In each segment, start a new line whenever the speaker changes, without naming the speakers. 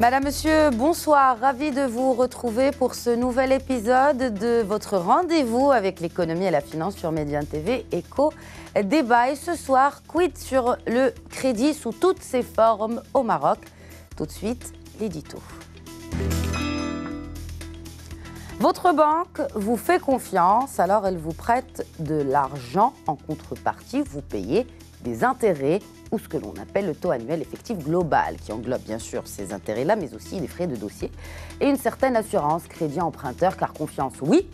Madame, Monsieur, bonsoir. Ravi de vous retrouver pour ce nouvel épisode de votre rendez-vous avec l'économie et la finance sur Médian TV Eco Débat. Et ce soir, quid sur le crédit sous toutes ses formes au Maroc Tout de suite, l'édito. Votre banque vous fait confiance, alors elle vous prête de l'argent en contrepartie, vous payez des intérêts ou ce que l'on appelle le taux annuel effectif global, qui englobe bien sûr ces intérêts-là, mais aussi les frais de dossier, et une certaine assurance crédit emprunteur, car confiance, oui,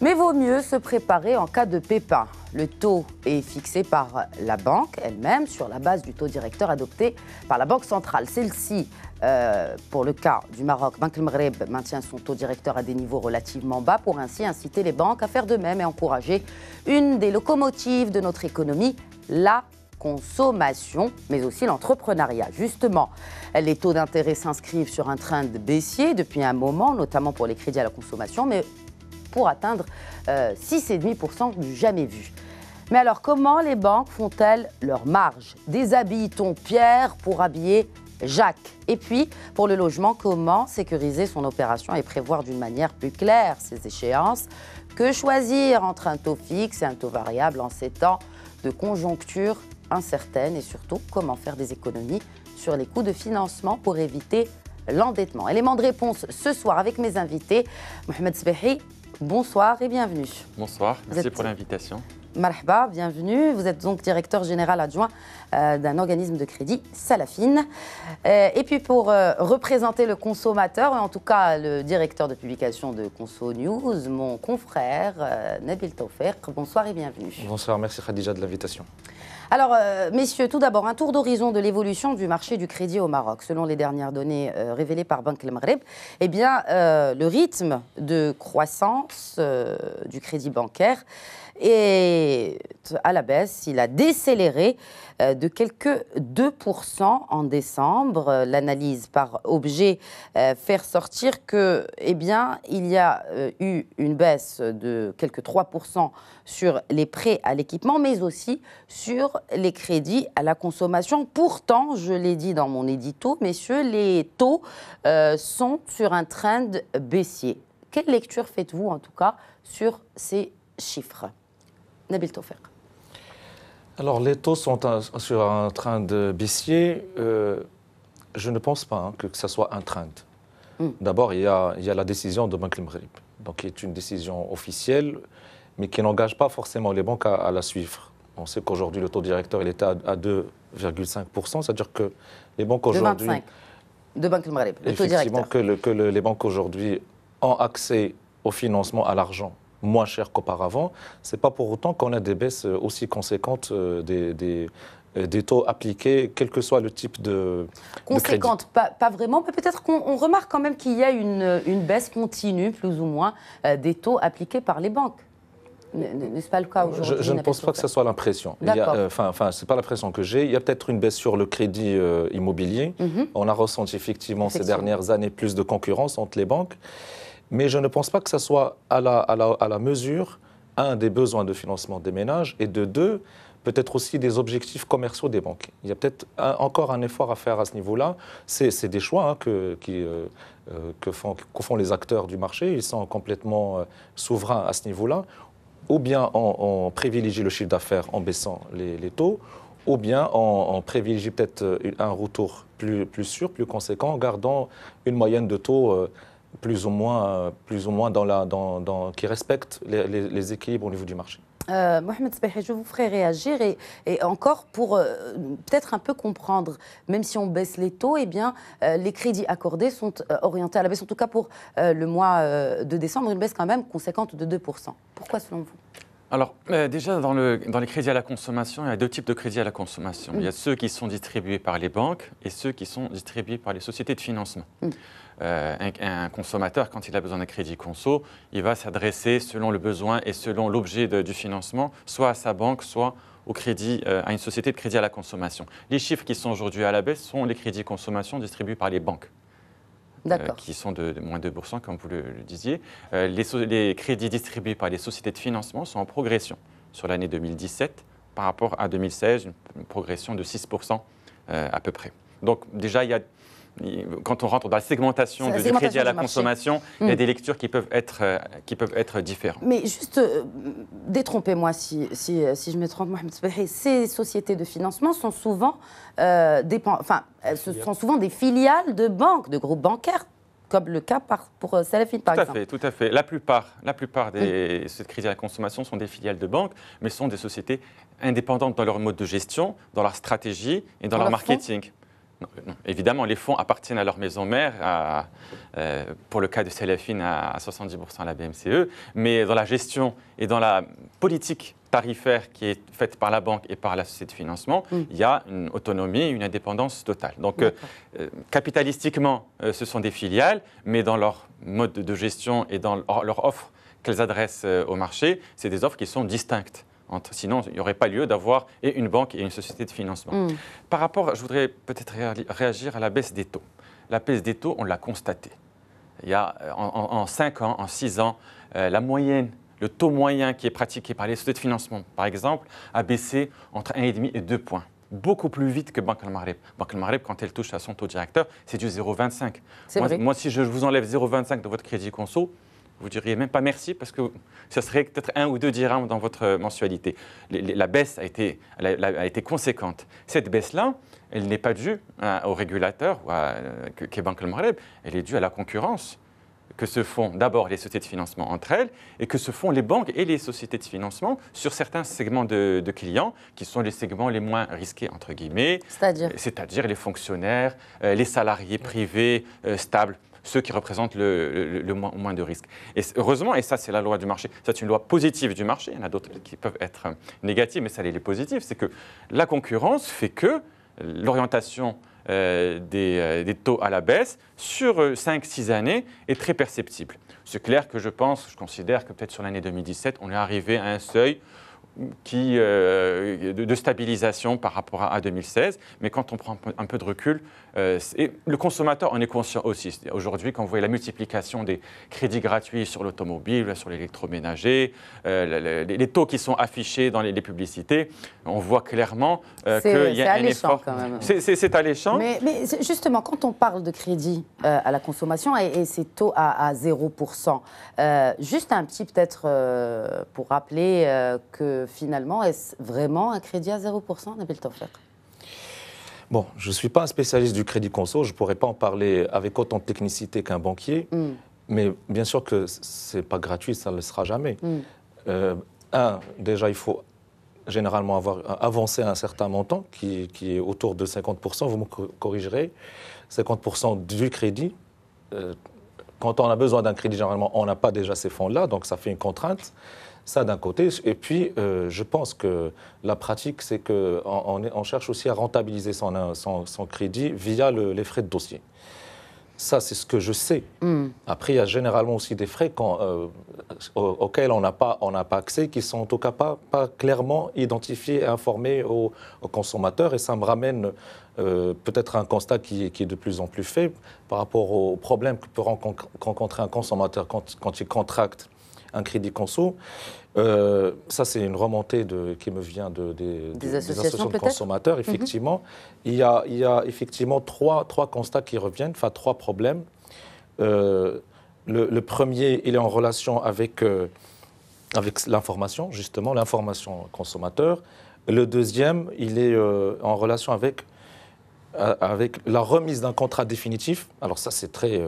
mais vaut mieux se préparer en cas de pépin. Le taux est fixé par la banque elle-même sur la base du taux directeur adopté par la Banque centrale. Celle-ci, euh, pour le cas du Maroc, Bank Maghreb maintient son taux directeur à des niveaux relativement bas pour ainsi inciter les banques à faire de même et encourager une des locomotives de notre économie, la consommation, mais aussi l'entrepreneuriat. Justement, les taux d'intérêt s'inscrivent sur un train de baissier depuis un moment, notamment pour les crédits à la consommation, mais pour atteindre 6,5% euh, du jamais vu. Mais alors, comment les banques font-elles leur marge Déshabille-t-on Pierre pour habiller Jacques. Et puis, pour le logement, comment sécuriser son opération et prévoir d'une manière plus claire ses échéances Que choisir entre un taux fixe et un taux variable en ces temps de conjoncture incertaine et surtout comment faire des économies sur les coûts de financement pour éviter l'endettement. Élément de réponse ce soir avec mes invités. Mohamed Sbehi, bonsoir et bienvenue.
Bonsoir, merci pour l'invitation.
Marhaba, bienvenue. Vous êtes donc directeur général adjoint euh, d'un organisme de crédit, Salafine. Euh, et puis pour euh, représenter le consommateur, en tout cas le directeur de publication de Conso News, mon confrère Nabil Tauferk, Bonsoir et bienvenue.
Bonsoir, merci Khadija de l'invitation.
Alors, euh, messieurs, tout d'abord, un tour d'horizon de l'évolution du marché du crédit au Maroc. Selon les dernières données euh, révélées par Banque le eh bien, euh, le rythme de croissance du crédit bancaire et à la baisse, il a décéléré euh, de quelques 2% en décembre. Euh, l'analyse par objet euh, fait ressortir que, eh bien, il y a eu une baisse de quelques 3% sur les prêts à l'équipement, mais aussi sur les crédits à la consommation. Pourtant, je l'ai dit dans mon édito, messieurs, les taux sont sur un trend baissier. Quelle lecture faites-vous en tout cas sur ces chiffres Nabil
Alors les taux sont sur un train de baissier. Euh, je ne pense pas hein, que, ce ça soit un train. Hmm. D'abord, il, y, a, la décision de Banque donc qui est une décision officielle, mais qui n'engage pas forcément les banques à, la suivre. On sait qu'aujourd'hui, le taux directeur il est à, 2,5%, c'est-à-dire que les banques aujourd'hui...
De Banque le taux directeur. Effectivement, que,
les banques aujourd'hui ont accès au financement, à l'argent moins cher qu'auparavant. Ce n'est pas pour autant qu'on a des baisses euh, aussi conséquentes euh, des, euh, des taux appliqués, quel que soit le type de. Conséquente,
pas, vraiment, mais peut-être qu'on remarque quand même qu'il y a une, une, baisse continue, plus ou moins, des taux appliqués par les banques. N'est-ce pas le cas aujourd'hui Je, ne pense
pas que ce soit l'impression. Enfin, ce n'est pas l'impression que j'ai. Il y a peut-être une baisse sur le crédit immobilier. Mhm. On a ressenti effectivement ces dernières années plus de concurrence entre les banques mais je ne pense pas que ça soit à la, mesure, un, des besoins de financement des ménages, et de deux, peut-être aussi des objectifs commerciaux des banques. Il y a peut-être encore un effort à faire à ce niveau-là. C'est des choix hein, euh, euh, que, font, les acteurs du marché. Ils sont complètement euh, souverains à ce niveau-là. Ou bien on, privilégie le chiffre d'affaires en baissant les, taux, ou bien on, privilégie peut-être un retour plus, sûr, plus conséquent, en gardant une moyenne de taux plus ou moins, plus ou moins dans la, dans, dans, qui respecte les, équilibres au niveau du marché.
Euh, Mohamed Sbehi, je vous ferai réagir et, encore pour euh, peut-être un peu comprendre, même si on baisse les taux, et eh bien, euh, les crédits accordés sont orientés à la baisse, en tout cas pour le mois de décembre, une baisse quand même conséquente de 2%. Pourquoi selon vous
alors, euh, déjà, dans, les crédits à la consommation, il y a deux types de crédits à la consommation. Mm. Il y a ceux qui sont distribués par les banques et ceux qui sont distribués par les sociétés de financement. Mm. Euh, un, consommateur, quand il a besoin d'un crédit conso, il va s'adresser selon le besoin et selon l'objet du financement, soit à sa banque, soit au crédit, euh, à une société de crédit à la consommation. Les chiffres qui sont aujourd'hui à la baisse sont les crédits consommation distribués par les banques. Euh, qui sont de, moins de 2%, comme vous le, disiez. Euh, les, crédits distribués par les sociétés de financement sont en progression sur l'année 2017 par rapport à 2016, une progression de 6% euh, à peu près. Donc déjà, il y a quand on rentre dans la segmentation du crédit à la consommation, il y a mm. des lectures qui peuvent être, euh, qui peuvent être différentes. Mais
juste, euh, détrompez-moi si, je me trompe, Mohamed ces sociétés de financement sont souvent, euh, des, sont souvent des filiales de banques, de groupes bancaires comme le cas pour Salafine, par tout exemple.
Tout à fait, tout à fait. La plupart, la plupart des sociétés de à la consommation sont des filiales de banques, mais sont des sociétés indépendantes dans leur mode de gestion, dans leur stratégie et dans, leur, marketing. Euh, Évidemment, les fonds appartiennent à leur maison mère, euh, pour le cas de Cellafine à, 70% à la BMCE, mais dans la gestion et dans la politique tarifaire qui est faite par la banque et par la société de financement, mm. il y a une autonomie, une indépendance totale. Donc, euh, capitalistiquement, ce sont des filiales, mais dans leur mode de gestion et dans leur offre qu'elles adressent au marché, c'est des offres qui sont distinctes sinon, il n'y aurait pas lieu d'avoir et une banque et une société de financement. Mm. Par rapport, je voudrais peut-être réagir à la baisse des taux. La baisse des taux, on l'a constaté. Il y a euh, en, 5 ans, en 6 ans, euh, la moyenne, le taux moyen qui est pratiqué par les sociétés de financement, par exemple, a baissé entre 1,5 et 2 points beaucoup plus vite que Banque al-Maghreb. Banque al-Maghreb, quand elle touche à son taux directeur, c'est du 0,25. moi, si je vous enlève 0,25 de votre crédit conso, vous diriez même pas merci parce que ce serait peut-être un ou deux dirhams dans votre mensualité. La baisse a été, a été conséquente. Cette baisse-là, elle n'est pas due au régulateur ou à euh, qu'est Banque le Maghreb, elle est due à la concurrence que se font d'abord les sociétés de financement entre elles et que se font les banques et les sociétés de financement sur certains segments de, clients qui sont les segments les moins risqués, entre guillemets. C'est-à-dire C'est-à-dire les fonctionnaires, euh, les salariés privés euh, stables ceux qui représentent le, moins, de risques. Et heureusement, et ça c'est la loi du marché, c'est une loi positive du marché, il y en a d'autres qui peuvent être euh, négatives, mais ça les est positive, c'est que la concurrence fait que l'orientation euh, des, euh, des, taux à la baisse sur 5-6 années est très perceptible. C'est clair que je pense, je considère que peut-être sur l'année 2017, on est arrivé à un seuil qui, de, de, stabilisation par rapport à, à, 2016. Mais quand on prend un peu de recul, euh, et le consommateur en est conscient aussi. Aujourd'hui, quand vous voyez la multiplication des crédits gratuits sur l'automobile, sur l'électroménager, euh, les, taux qui sont affichés dans les, publicités, on voit clairement euh, qu'il y a un effort. C'est alléchant. Mais,
mais justement, quand on parle de crédit à la consommation et, ces taux à, 0%, juste un petit peut-être pour rappeler que finalement, est-ce vraiment un crédit à 0%, Nabil Taufer
Bon, je ne suis pas un spécialiste du crédit conso, je ne pourrais pas en parler avec autant de technicité qu'un banquier, mm. mais bien sûr que ce n'est pas gratuit, ça ne le sera jamais. Mm. Euh, un, déjà, il faut généralement avoir avancé un certain montant qui, qui est autour de 50%, vous me corrigerez, 50% du crédit. Euh, quand on a besoin d'un crédit, généralement, on n'a pas déjà ces fonds-là, donc ça fait une contrainte. Ça d'un côté. Et puis, euh, je pense que la pratique, c'est qu'on on, cherche aussi à rentabiliser son, crédit via les frais de dossier. Ça, c'est ce que je sais. Mm. Après, il y a généralement aussi des frais euh, auxquels on n'a pas, accès, qui sont en tout cas pas, clairement identifiés et informés aux, consommateurs. Et ça me ramène euh, peut-être à un constat qui, est de plus en plus fait par rapport aux problèmes que peut rencontrer un consommateur quand il contracte un crédit conso. Euh, ça, c'est une remontée de, qui me vient de, des, associations de consommateurs, mhm. effectivement. il, y a, il, a, effectivement trois, trois constats qui reviennent, enfin trois problèmes. Euh, le, premier, il est en relation avec, euh, avec l'information, justement, l'information consommateur. Le deuxième, il est en relation avec, avec la remise d'un contrat définitif. Alors ça, c'est très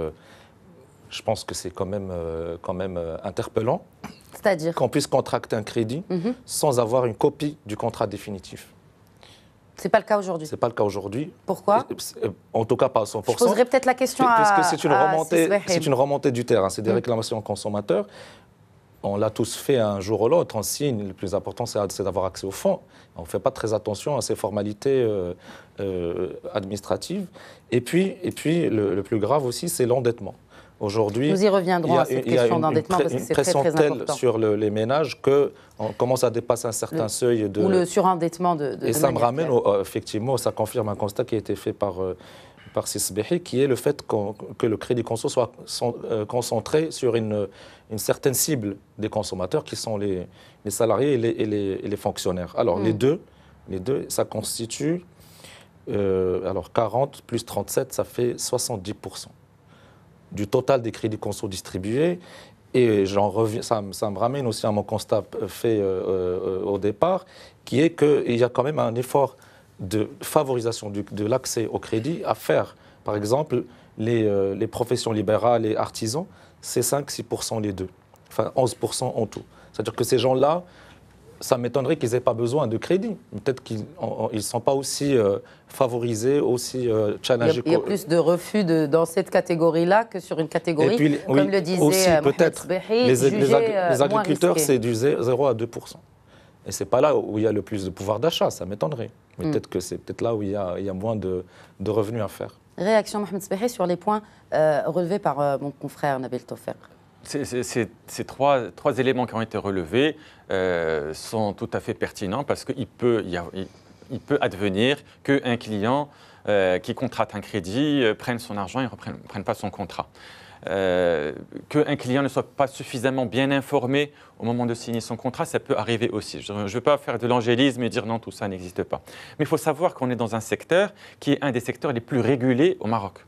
je pense que c'est quand même, euh, quand même euh, interpellant. Qu'on puisse contracter un crédit mhm. sans avoir une copie du contrat définitif. C'est pas le cas aujourd'hui. C'est pas le cas aujourd'hui. Pourquoi euh, En tout cas, pas à 100%. Je poserais
peut-être la question à. Parce que c'est une, remontée, une
remontée du terrain. C'est des mhm. réclamations aux consommateurs. On l'a tous fait un jour ou l'autre. En signe. Le plus important, c'est d'avoir accès aux fonds. On ne fait pas très attention à ces formalités administratives. Et puis, et puis le plus grave aussi, c'est l'endettement. Aujourd'hui, nous y reviendrons à cette question d'endettement parce que c'est très, sur les ménages que on commence à dépasser un certain seuil de ou le
surendettement de, et ça me ramène
euh, effectivement, ça confirme un constat qui a été fait par euh, par Sisbehi, qui est le fait que le crédit conso soit euh, concentré sur une, certaine cible des consommateurs, qui sont les, salariés et les, les, fonctionnaires. Alors, les, hmm. deux, les deux, ça constitue alors 40 plus 37, ça fait 70% du total des crédits conso distribués. Et j'en reviens, ça, me ramène aussi à mon constat euh, fait euh, euh, au départ, qui est qu'il y a quand même un effort de favorisation de l'accès au crédit à faire. Par exemple, les, les professions libérales et artisans, c'est 5-6% les deux, enfin 11% en tout. C'est-à-dire que ces gens-là, ça m'étonnerait qu'ils n'aient pas besoin de crédit. Peut-être qu'ils ne sont pas aussi euh, favorisés, aussi euh, challengés. Il y, a, plus
de refus de, dans cette catégorie-là que sur une catégorie, Et puis, comme le disait peut-être les, agriculteurs, c'est du
0 à 2 Et ce n'est pas là où il y a le plus de pouvoir d'achat, ça m'étonnerait. Hmm. peut-être que c'est peut-être là où il y, a, moins de, revenus à faire.
Réaction Mohamed Sbehi sur les points euh, relevés par mon confrère Nabil Toffer
ces trois, éléments qui ont été relevés euh, sont tout à fait pertinents parce qu'il peut, advenir qu'un client euh, qui contracte un crédit euh, prenne son argent et ne reprenne pas son contrat. Qu'un client ne soit pas suffisamment bien informé au moment de signer son contrat, ça peut arriver aussi. Je ne veux pas faire de l'angélisme et dire non, tout ça n'existe pas. Mais il faut savoir qu'on est dans un secteur qui est un des secteurs les plus régulés au Maroc.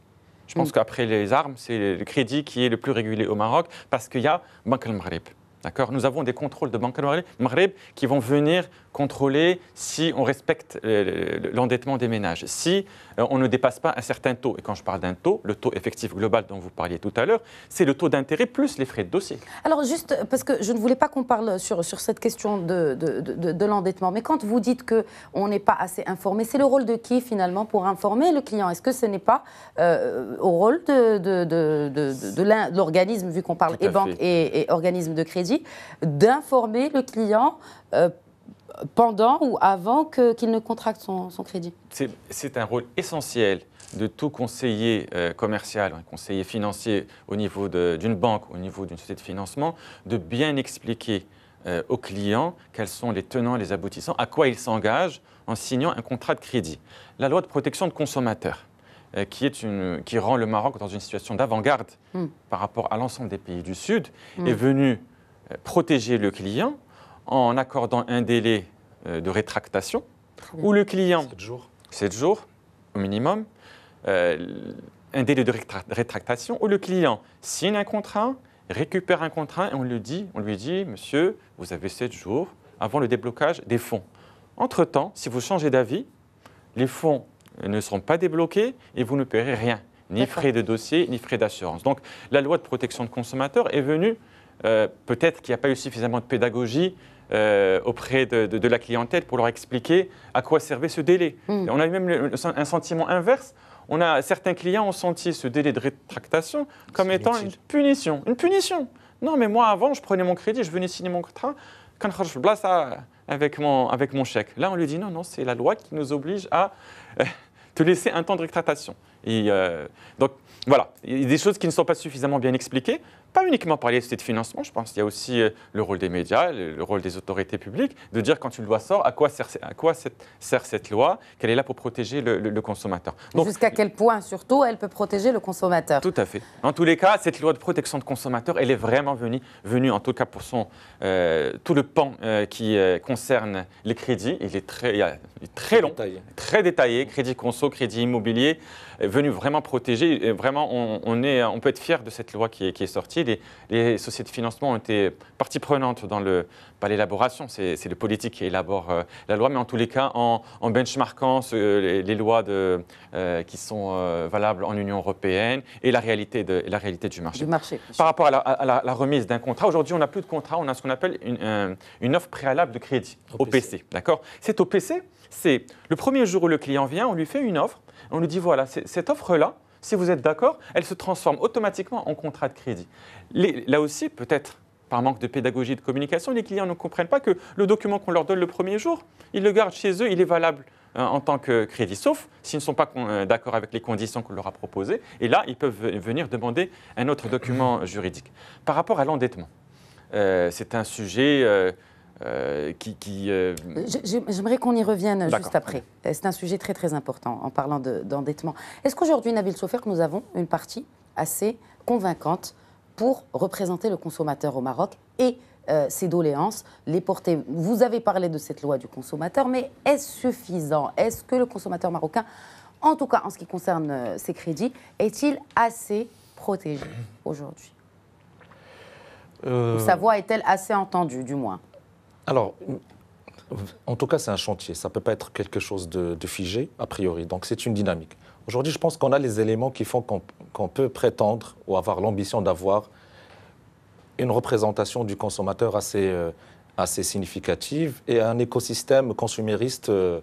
Je pense mm. qu'après les armes, c'est le crédit qui est le plus régulé au Maroc parce qu'il y a Banque al-Maghrib. D'accord Nous avons des contrôles de Banque al-Maghrib qui vont venir contrôler si on respecte euh, l'endettement des ménages, si euh, on ne dépasse pas un certain taux. Et quand je parle d'un taux, le taux effectif global dont vous parliez tout à l'heure, c'est le taux d'intérêt plus les frais de dossier.
Alors juste, parce que je ne voulais pas qu'on parle sur, sur cette question de, l'endettement, mais quand vous dites qu'on n'est pas assez informé, c'est le rôle de qui finalement pour informer le client Est-ce que ce n'est pas euh, au rôle de, de l'organisme, vu qu'on parle et banque et, organisme de crédit, d'informer le client pendant ou avant qu'il ne contracte son, crédit
C'est un rôle essentiel de tout conseiller euh, commercial, un conseiller financier au niveau d'une banque, au niveau d'une société de financement, de bien expliquer euh, aux clients quels sont les tenants les aboutissants, à quoi ils s'engagent en signant un contrat de crédit. La loi de protection de consommateurs, euh, qui, est qui rend le Maroc dans une situation d'avant-garde hmm. par rapport à l'ensemble des pays du Sud, hmm. est venue protéger le client en accordant un délai euh, de rétractation où le client, 7 jours, au minimum, euh, un délai de rétractation où le client signe un contrat, récupère un contrat et on lui dit, on lui dit monsieur, vous avez 7 jours avant le déblocage des fonds. Entre-temps, si vous changez d'avis, les fonds ne seront pas débloqués et vous ne paierez rien, ni frais de dossier, ni frais d'assurance. Donc la loi de protection de consommateurs est venue, euh, peut-être qu'il n'y a pas eu suffisamment de pédagogie euh, auprès de, la clientèle pour leur expliquer à quoi servait ce délai. Hmm. On a eu même un sentiment inverse. On a, certains clients ont senti ce délai de rétractation comme étant une punition. Une punition Non, mais moi, avant, je prenais mon crédit, je venais signer mon contrat. Quand je place avec mon, avec mon chèque. Là, on lui dit non, non, c'est la loi qui nous oblige à euh, te laisser un temps de rétractation. Euh, donc voilà, il y a des choses qui ne sont pas suffisamment bien expliquées, pas uniquement par les sociétés de financement, je pense il y a aussi euh, le rôle des médias, le rôle des autorités publiques, de dire quand une dois sort, à quoi sert, à quoi sert cette loi, qu'elle est là pour protéger le, consommateur. Donc Jusqu'à quel point, surtout, elle peut protéger le consommateur Tout à fait. En tous les cas, cette loi de protection de consommateur, elle est vraiment venue, venue en tout cas pour son, euh, tout le pan qui concerne les crédits. Il est très, très long, très détaillé, crédit conso, crédit immobilier est vraiment protéger. vraiment, on, est, on peut être fier de cette loi qui est, sortie. Les, sociétés de financement ont été partie prenante dans le, l'élaboration, c'est le politique qui élabore euh, la loi, mais en tous les cas, en, benchmarkant les, lois de, euh, qui sont euh, valables en Union européenne et la réalité, de, la réalité du marché. Par rapport à la, remise d'un contrat, aujourd'hui, on n'a plus de contrat, on a ce qu'on appelle une, offre préalable de crédit, OPC. PC, D'accord au OPC, c'est le premier jour où le client vient, on lui fait une offre on nous dit voilà, cette offre-là, si vous êtes d'accord, elle se transforme automatiquement en contrat de crédit. là aussi, peut-être par manque de pédagogie et de communication, les clients ne comprennent pas que le document qu'on leur donne le premier jour, ils le gardent chez eux, il est valable hein, en tant que crédit, sauf s'ils ne sont pas euh, d'accord avec les conditions qu'on leur a proposées. Et là, ils peuvent venir demander un autre document juridique. Par rapport à l'endettement, euh, c'est un sujet euh, euh, qui, euh,
J'aimerais qu'on y revienne juste après. C'est un sujet très très important en parlant d'endettement. Est-ce qu'aujourd'hui, Nabil Sofer, nous avons une partie assez convaincante pour représenter le consommateur au Maroc et euh, ses doléances, les porter. Vous avez parlé de cette loi du consommateur, mais est-ce suffisant Est-ce que le consommateur marocain, en tout cas en ce qui concerne ses crédits, est-il assez protégé aujourd'hui Sa voix est-elle assez entendue, du moins
alors, en tout cas, c'est un chantier. Ça ne peut pas être quelque chose de, figé, a priori. Donc, c'est une dynamique. Aujourd'hui, je pense qu'on a les éléments qui font qu'on peut prétendre ou avoir l'ambition d'avoir une représentation du consommateur assez, euh, significative et un écosystème consumériste euh,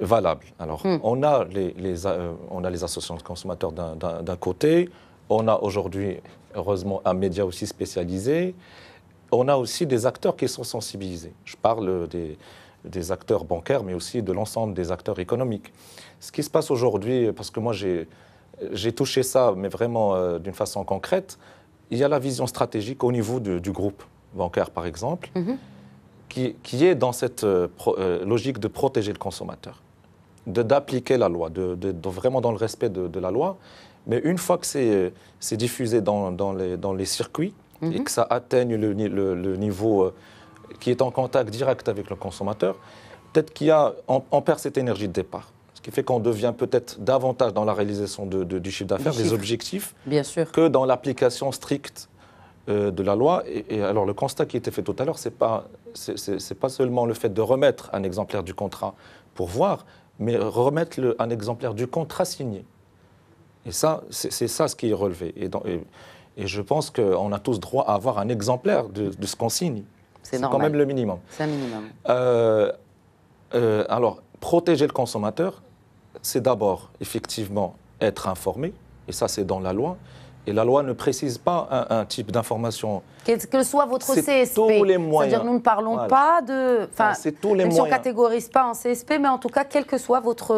valable. Alors, hmm. euh, on a les associations de consommateurs d'un côté, on a aujourd'hui, heureusement, un média aussi spécialisé on a aussi des acteurs qui sont sensibilisés. Je parle des, acteurs bancaires, mais aussi de l'ensemble des acteurs économiques. Ce qui se passe aujourd'hui, parce que moi j'ai touché ça, mais vraiment euh, d'une façon concrète, il y a la vision stratégique au niveau du groupe bancaire, par exemple, mhm. qui, est dans cette euh, euh, logique de protéger le consommateur, d'appliquer la loi, de, vraiment dans le respect de, la loi. Mais une fois que c'est diffusé dans les circuits, et mhm. que ça atteigne le, niveau euh, qui est en contact direct avec le consommateur, peut-être qu'il y a, on, perd cette énergie de départ. Ce qui fait qu'on devient peut-être davantage dans la réalisation du chiffre d'affaires, des objectifs, que dans l'application stricte euh, de la loi. Et, alors le constat qui était fait tout à l'heure, ce n'est pas, c'est pas seulement le fait de remettre un exemplaire du contrat pour voir, mais remettre un exemplaire du contrat signé. Et ça, c'est ça ce qui est relevé. Et, dans, et je pense qu'on a tous droit à avoir un exemplaire de, ce qu'on signe. C'est quand même le minimum. C'est un minimum. Euh, euh, alors, protéger le consommateur, c'est d'abord, effectivement, être informé, et ça c'est dans la loi, la loi ne précise pas un, type d'information.
Quel que soit votre CSP. c'est tous les moyens. C'est-à-dire, nous ne parlons pas de. Enfin, ah, c'est tous les moyens. on catégorise pas en CSP, mais en tout cas, quel que soit votre.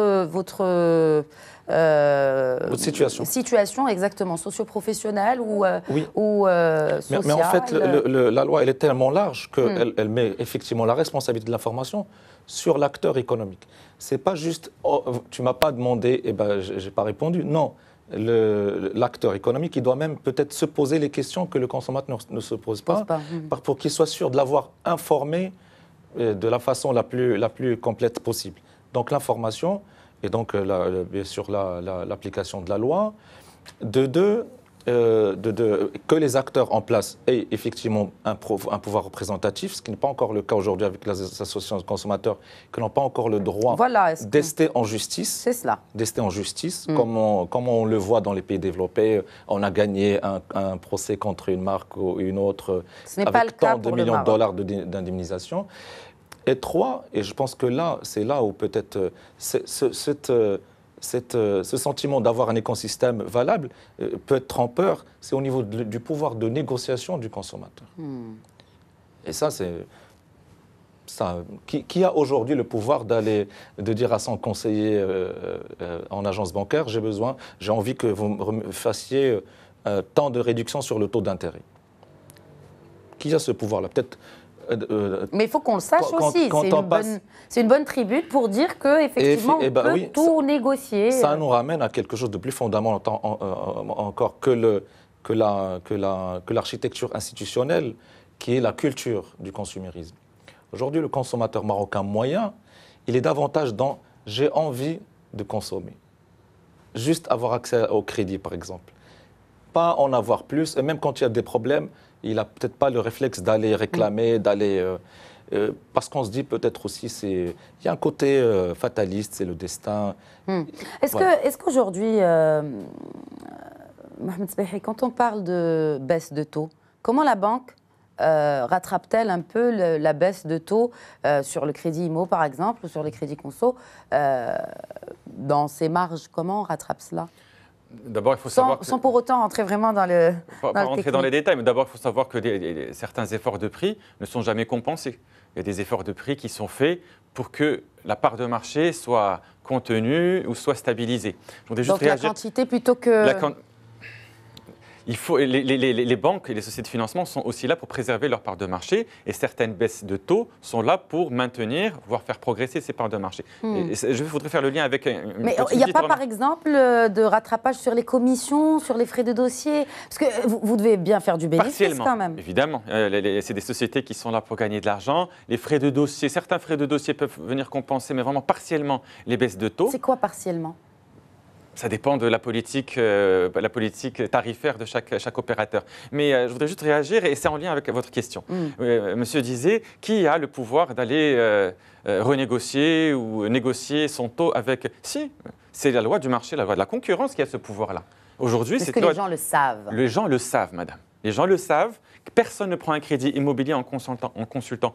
Euh, votre situation. Situation, exactement, socioprofessionnelle ou, euh,
ou euh, sociale. Mais, en fait, la loi, elle est tellement large qu'elle hmm. elle met effectivement la responsabilité de l'information sur l'acteur économique. C'est pas juste, oh, tu m'as pas demandé, et eh ben, j'ai pas répondu. Non, l'acteur économique, il doit même peut-être se poser les questions que le consommateur ne, se pose pas, mmh. pour qu'il soit sûr de l'avoir informé euh, de la façon la plus, la plus complète possible. Donc l'information, et donc euh, sur l'application de la loi. De deux, euh, de, que les acteurs en place aient effectivement un, un pouvoir représentatif, ce qui n'est pas encore le cas aujourd'hui avec les associations de consommateurs qui n'ont pas encore le droit d'ester en justice. C'est cela. D'ester en justice, mm. comme, on, comme, on, le voit dans les pays développés. On a gagné un, procès contre une marque ou une autre avec tant de millions de dollars d'indemnisation. Et trois, et je pense que là, c'est là où peut-être euh, cette euh, euh, ce sentiment d'avoir un écosystème valable euh, peut être trompeur, c'est au niveau du pouvoir de négociation du consommateur. Hmm. Et ça, c'est. Ça, qui, a aujourd'hui le pouvoir d'aller de dire à son conseiller euh, en agence bancaire, j'ai besoin, j'ai envie que vous fassiez tant de réduction sur le taux d'intérêt Qui a ce pouvoir-là Peut-être euh, euh, mais
il faut qu'on le sache aussi. C'est une, bonne tribu pour dire que effectivement eh on ben peut tout négocier. Ça nous
ramène à quelque chose de plus fondamental encore que le que la que l'architecture la, que institutionnelle, qui est la culture du consumérisme. Aujourd'hui, le consommateur marocain moyen, il est davantage dans j'ai envie de consommer. Juste avoir accès au crédit, par exemple. Pas en avoir plus. Et même quand il y a des problèmes, il n'a peut-être pas le réflexe d'aller réclamer, mm. d'aller. Euh, euh, parce qu'on se dit peut-être aussi, c'est il y a un côté euh, fataliste, c'est le destin.
Mm. Est-ce qu'aujourd'hui, Mohamed quand on parle de baisse de taux, comment la banque rattrape-t-elle un peu la baisse de taux sur le crédit IMO par exemple ou sur les crédits conso dans ses marges Comment on rattrape cela
D'abord, sans,
pour autant entrer vraiment dans le. Pas, dans pas rentrer dans les
détails, mais d'abord, il faut savoir que certains efforts de prix ne sont jamais compensés. Il y a des efforts de prix qui sont faits pour que la part de marché soit contenue ou soit stabilisée. juste Donc la quantité
plutôt que
faut, les, banques et les sociétés de financement sont aussi là pour préserver leur part de marché et certaines baisses de taux sont là pour maintenir, voire faire progresser ces parts de marché. Hmm. je voudrais faire le lien avec. Mais il n'y a pas, par
exemple, euh, de rattrapage sur les commissions, sur les frais de dossier Parce que vous, devez bien faire du bénéfice quand même.
Évidemment. Euh, c'est des sociétés qui sont là pour gagner de l'argent. Les frais de dossier, certains frais de dossier peuvent venir compenser, mais vraiment partiellement, les baisses de taux. C'est quoi partiellement ça dépend de la politique, euh, la politique tarifaire de chaque, chaque opérateur. Mais euh, je voudrais juste réagir, et c'est en lien avec votre question. Mm. Euh, monsieur disait, qui a le pouvoir d'aller renégocier ou négocier son taux avec... Si, c'est la loi du marché, la loi de la concurrence qui a ce pouvoir-là. Aujourd'hui, c'est... que les gens
le savent. Les
gens le savent, madame. Les gens le savent. Personne ne prend un crédit immobilier en consultant, en consultant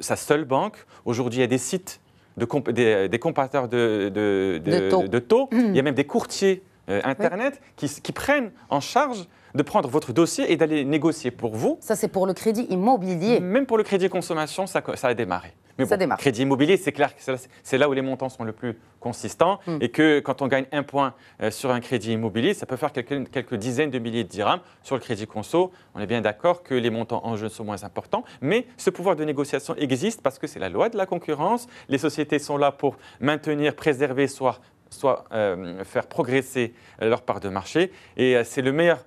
sa seule banque. Aujourd'hui, il y a des sites des, comparateurs de, de, taux. Mm. Il y a même des courtiers euh, Internet qui, prennent en charge de prendre votre dossier et d'aller négocier pour vous. Ça, c'est pour le crédit immobilier. Même pour le crédit consommation, ça a démarré. Mais ça Crédit immobilier, c'est clair que c'est là où les montants sont le plus consistants hmm. et que quand on gagne un point euh, sur un crédit immobilier, ça peut faire quelques, dizaines de milliers de dirhams. Sur le crédit conso, on est bien d'accord que les montants en jeu sont moins importants, mais ce pouvoir de négociation existe parce que c'est la loi de la concurrence. Les sociétés sont là pour maintenir, préserver, soit, euh, faire progresser leur part de marché. Et euh, c'est le meilleur,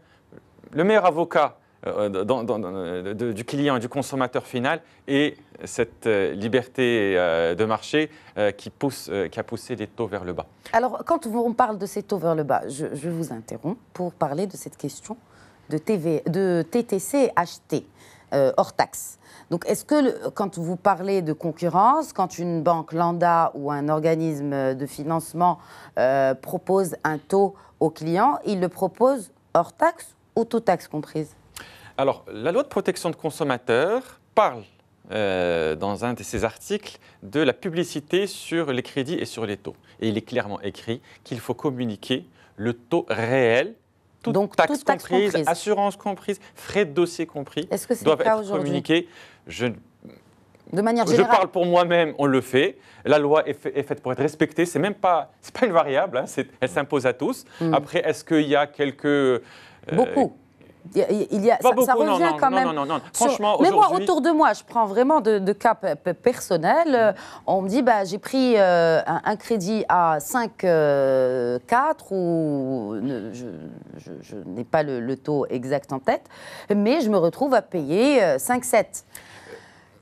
le meilleur avocat euh, dans, euh, du client et du consommateur final et cette euh, liberté de marché qui, pousse, qui a poussé les taux vers le bas.
Alors, quand on parle de ces taux vers le bas, je, vous interromps pour parler de cette question de, TV, de TTC ht hors taxe. Donc, est-ce que quand vous parlez de concurrence, quand une banque lambda ou un organisme de financement propose un taux au client, il le propose hors taxe ou taux taxe comprise
alors, la loi de protection de consommateurs parle euh, dans un de ses articles de la publicité sur les crédits et sur les taux. Et il est clairement écrit qu'il faut communiquer le taux réel. Toute Donc, taxe, comprises, frais de dossier compris Est-ce que c'est doivent Je... De manière générale. Je parle pour moi-même, on le fait. La loi est, faite pour être respectée. C'est même pas, pas une variable. Hein. elle s'impose à tous. Hmm. Après, est-ce qu'il y a quelques euh, Beaucoup
ça, revient quand même. Non, Franchement, Mais moi, autour de moi, je prends vraiment de, cas personnel. Euh, on me dit, bah, j'ai pris euh, un, crédit à 5,4, euh, ou je, n'ai pas le, taux exact en tête, mais je me retrouve à payer 5,7.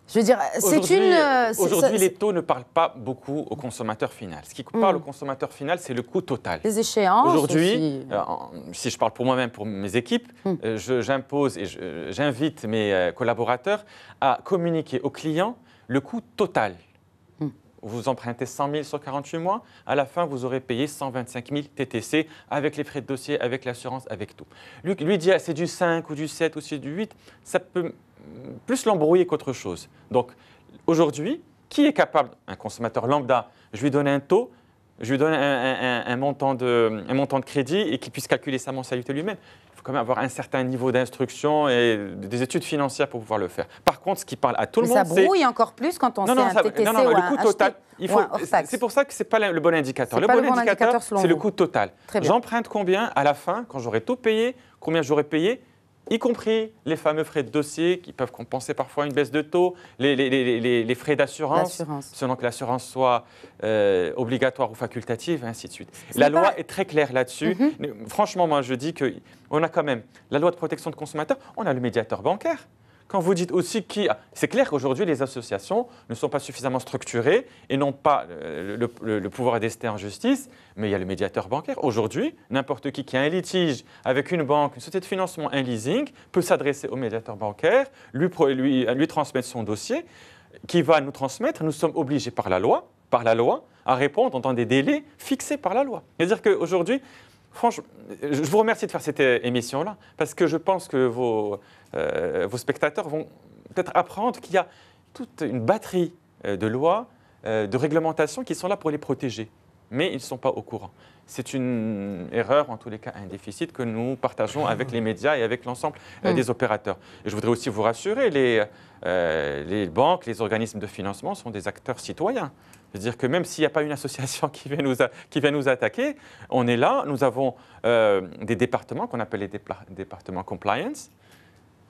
Je veux dire, c'est une. Euh, aujourd'hui, les taux ne parlent pas beaucoup au consommateur final. Ce qui hmm. parle au consommateur final, c'est le coût total. Les échéances. Aujourd'hui, euh, si je parle pour moi-même, pour mes équipes, hmm. euh, j'impose et j'invite mes collaborateurs à communiquer aux clients le coût total. Hmm. Vous empruntez 100 000 sur 48 mois, à la fin, vous aurez payé 125 000 TTC avec les frais de dossier, avec l'assurance, avec tout. Lui, lui dit, ah, c'est du 5 ou du 7 ou c'est du 8, ça peut plus l'embrouiller qu'autre chose. Donc aujourd'hui, qui est capable, un consommateur lambda, je lui donne un taux, je lui donne un, montant, de, un montant, de, crédit et qu'il puisse calculer sa mensualité lui-même. Il faut quand même avoir un certain niveau d'instruction et des études financières pour pouvoir le faire. Par contre, ce qui parle à tout le monde, Ça brouille
encore plus quand on sait non, un non, ou le coût total.
C'est pour ça que ce n'est pas le bon indicateur. Le le bon, indicateur, c'est le coût total. J'emprunte combien à la fin, quand j'aurai tout payé, combien j'aurai payé y compris les fameux frais de dossier qui peuvent compenser parfois une baisse de taux, les, frais d'assurance, selon que l'assurance soit euh, obligatoire ou facultative, et ainsi de suite. La loi est très claire là-dessus. Mhm. Franchement, moi, je dis qu'on a quand même la loi de protection de consommateurs, on a le médiateur bancaire. Quand vous dites aussi qui. C'est clair qu'aujourd'hui, les associations ne sont pas suffisamment structurées et n'ont pas euh, le, pouvoir à pouvoir d'ester en justice, mais il y a le médiateur bancaire. Aujourd'hui, n'importe qui qui a un litige avec une banque, une société de financement, un leasing, peut s'adresser au médiateur bancaire, lui, lui, euh, lui transmettre son dossier, qui va nous transmettre. Nous sommes obligés par la loi, par la loi à répondre dans des délais fixés par la loi. C'est-à-dire qu'aujourd'hui, franchement, je vous remercie de faire cette euh, émission-là, parce que je pense que vos, euh, vos spectateurs vont peut-être apprendre qu'il y a toute une batterie euh, de lois, euh, de réglementations qui sont là pour les protéger, mais ils ne sont pas au courant. C'est une erreur, en tous les cas un déficit que nous partageons avec les médias et avec l'ensemble mm. des opérateurs. je voudrais aussi vous rassurer, les, banques, les organismes de financement sont des acteurs citoyens. C'est-à-dire que même s'il n'y a pas une association qui vient, nous attaquer, on est là, nous avons des départements qu'on appelle les départements compliance,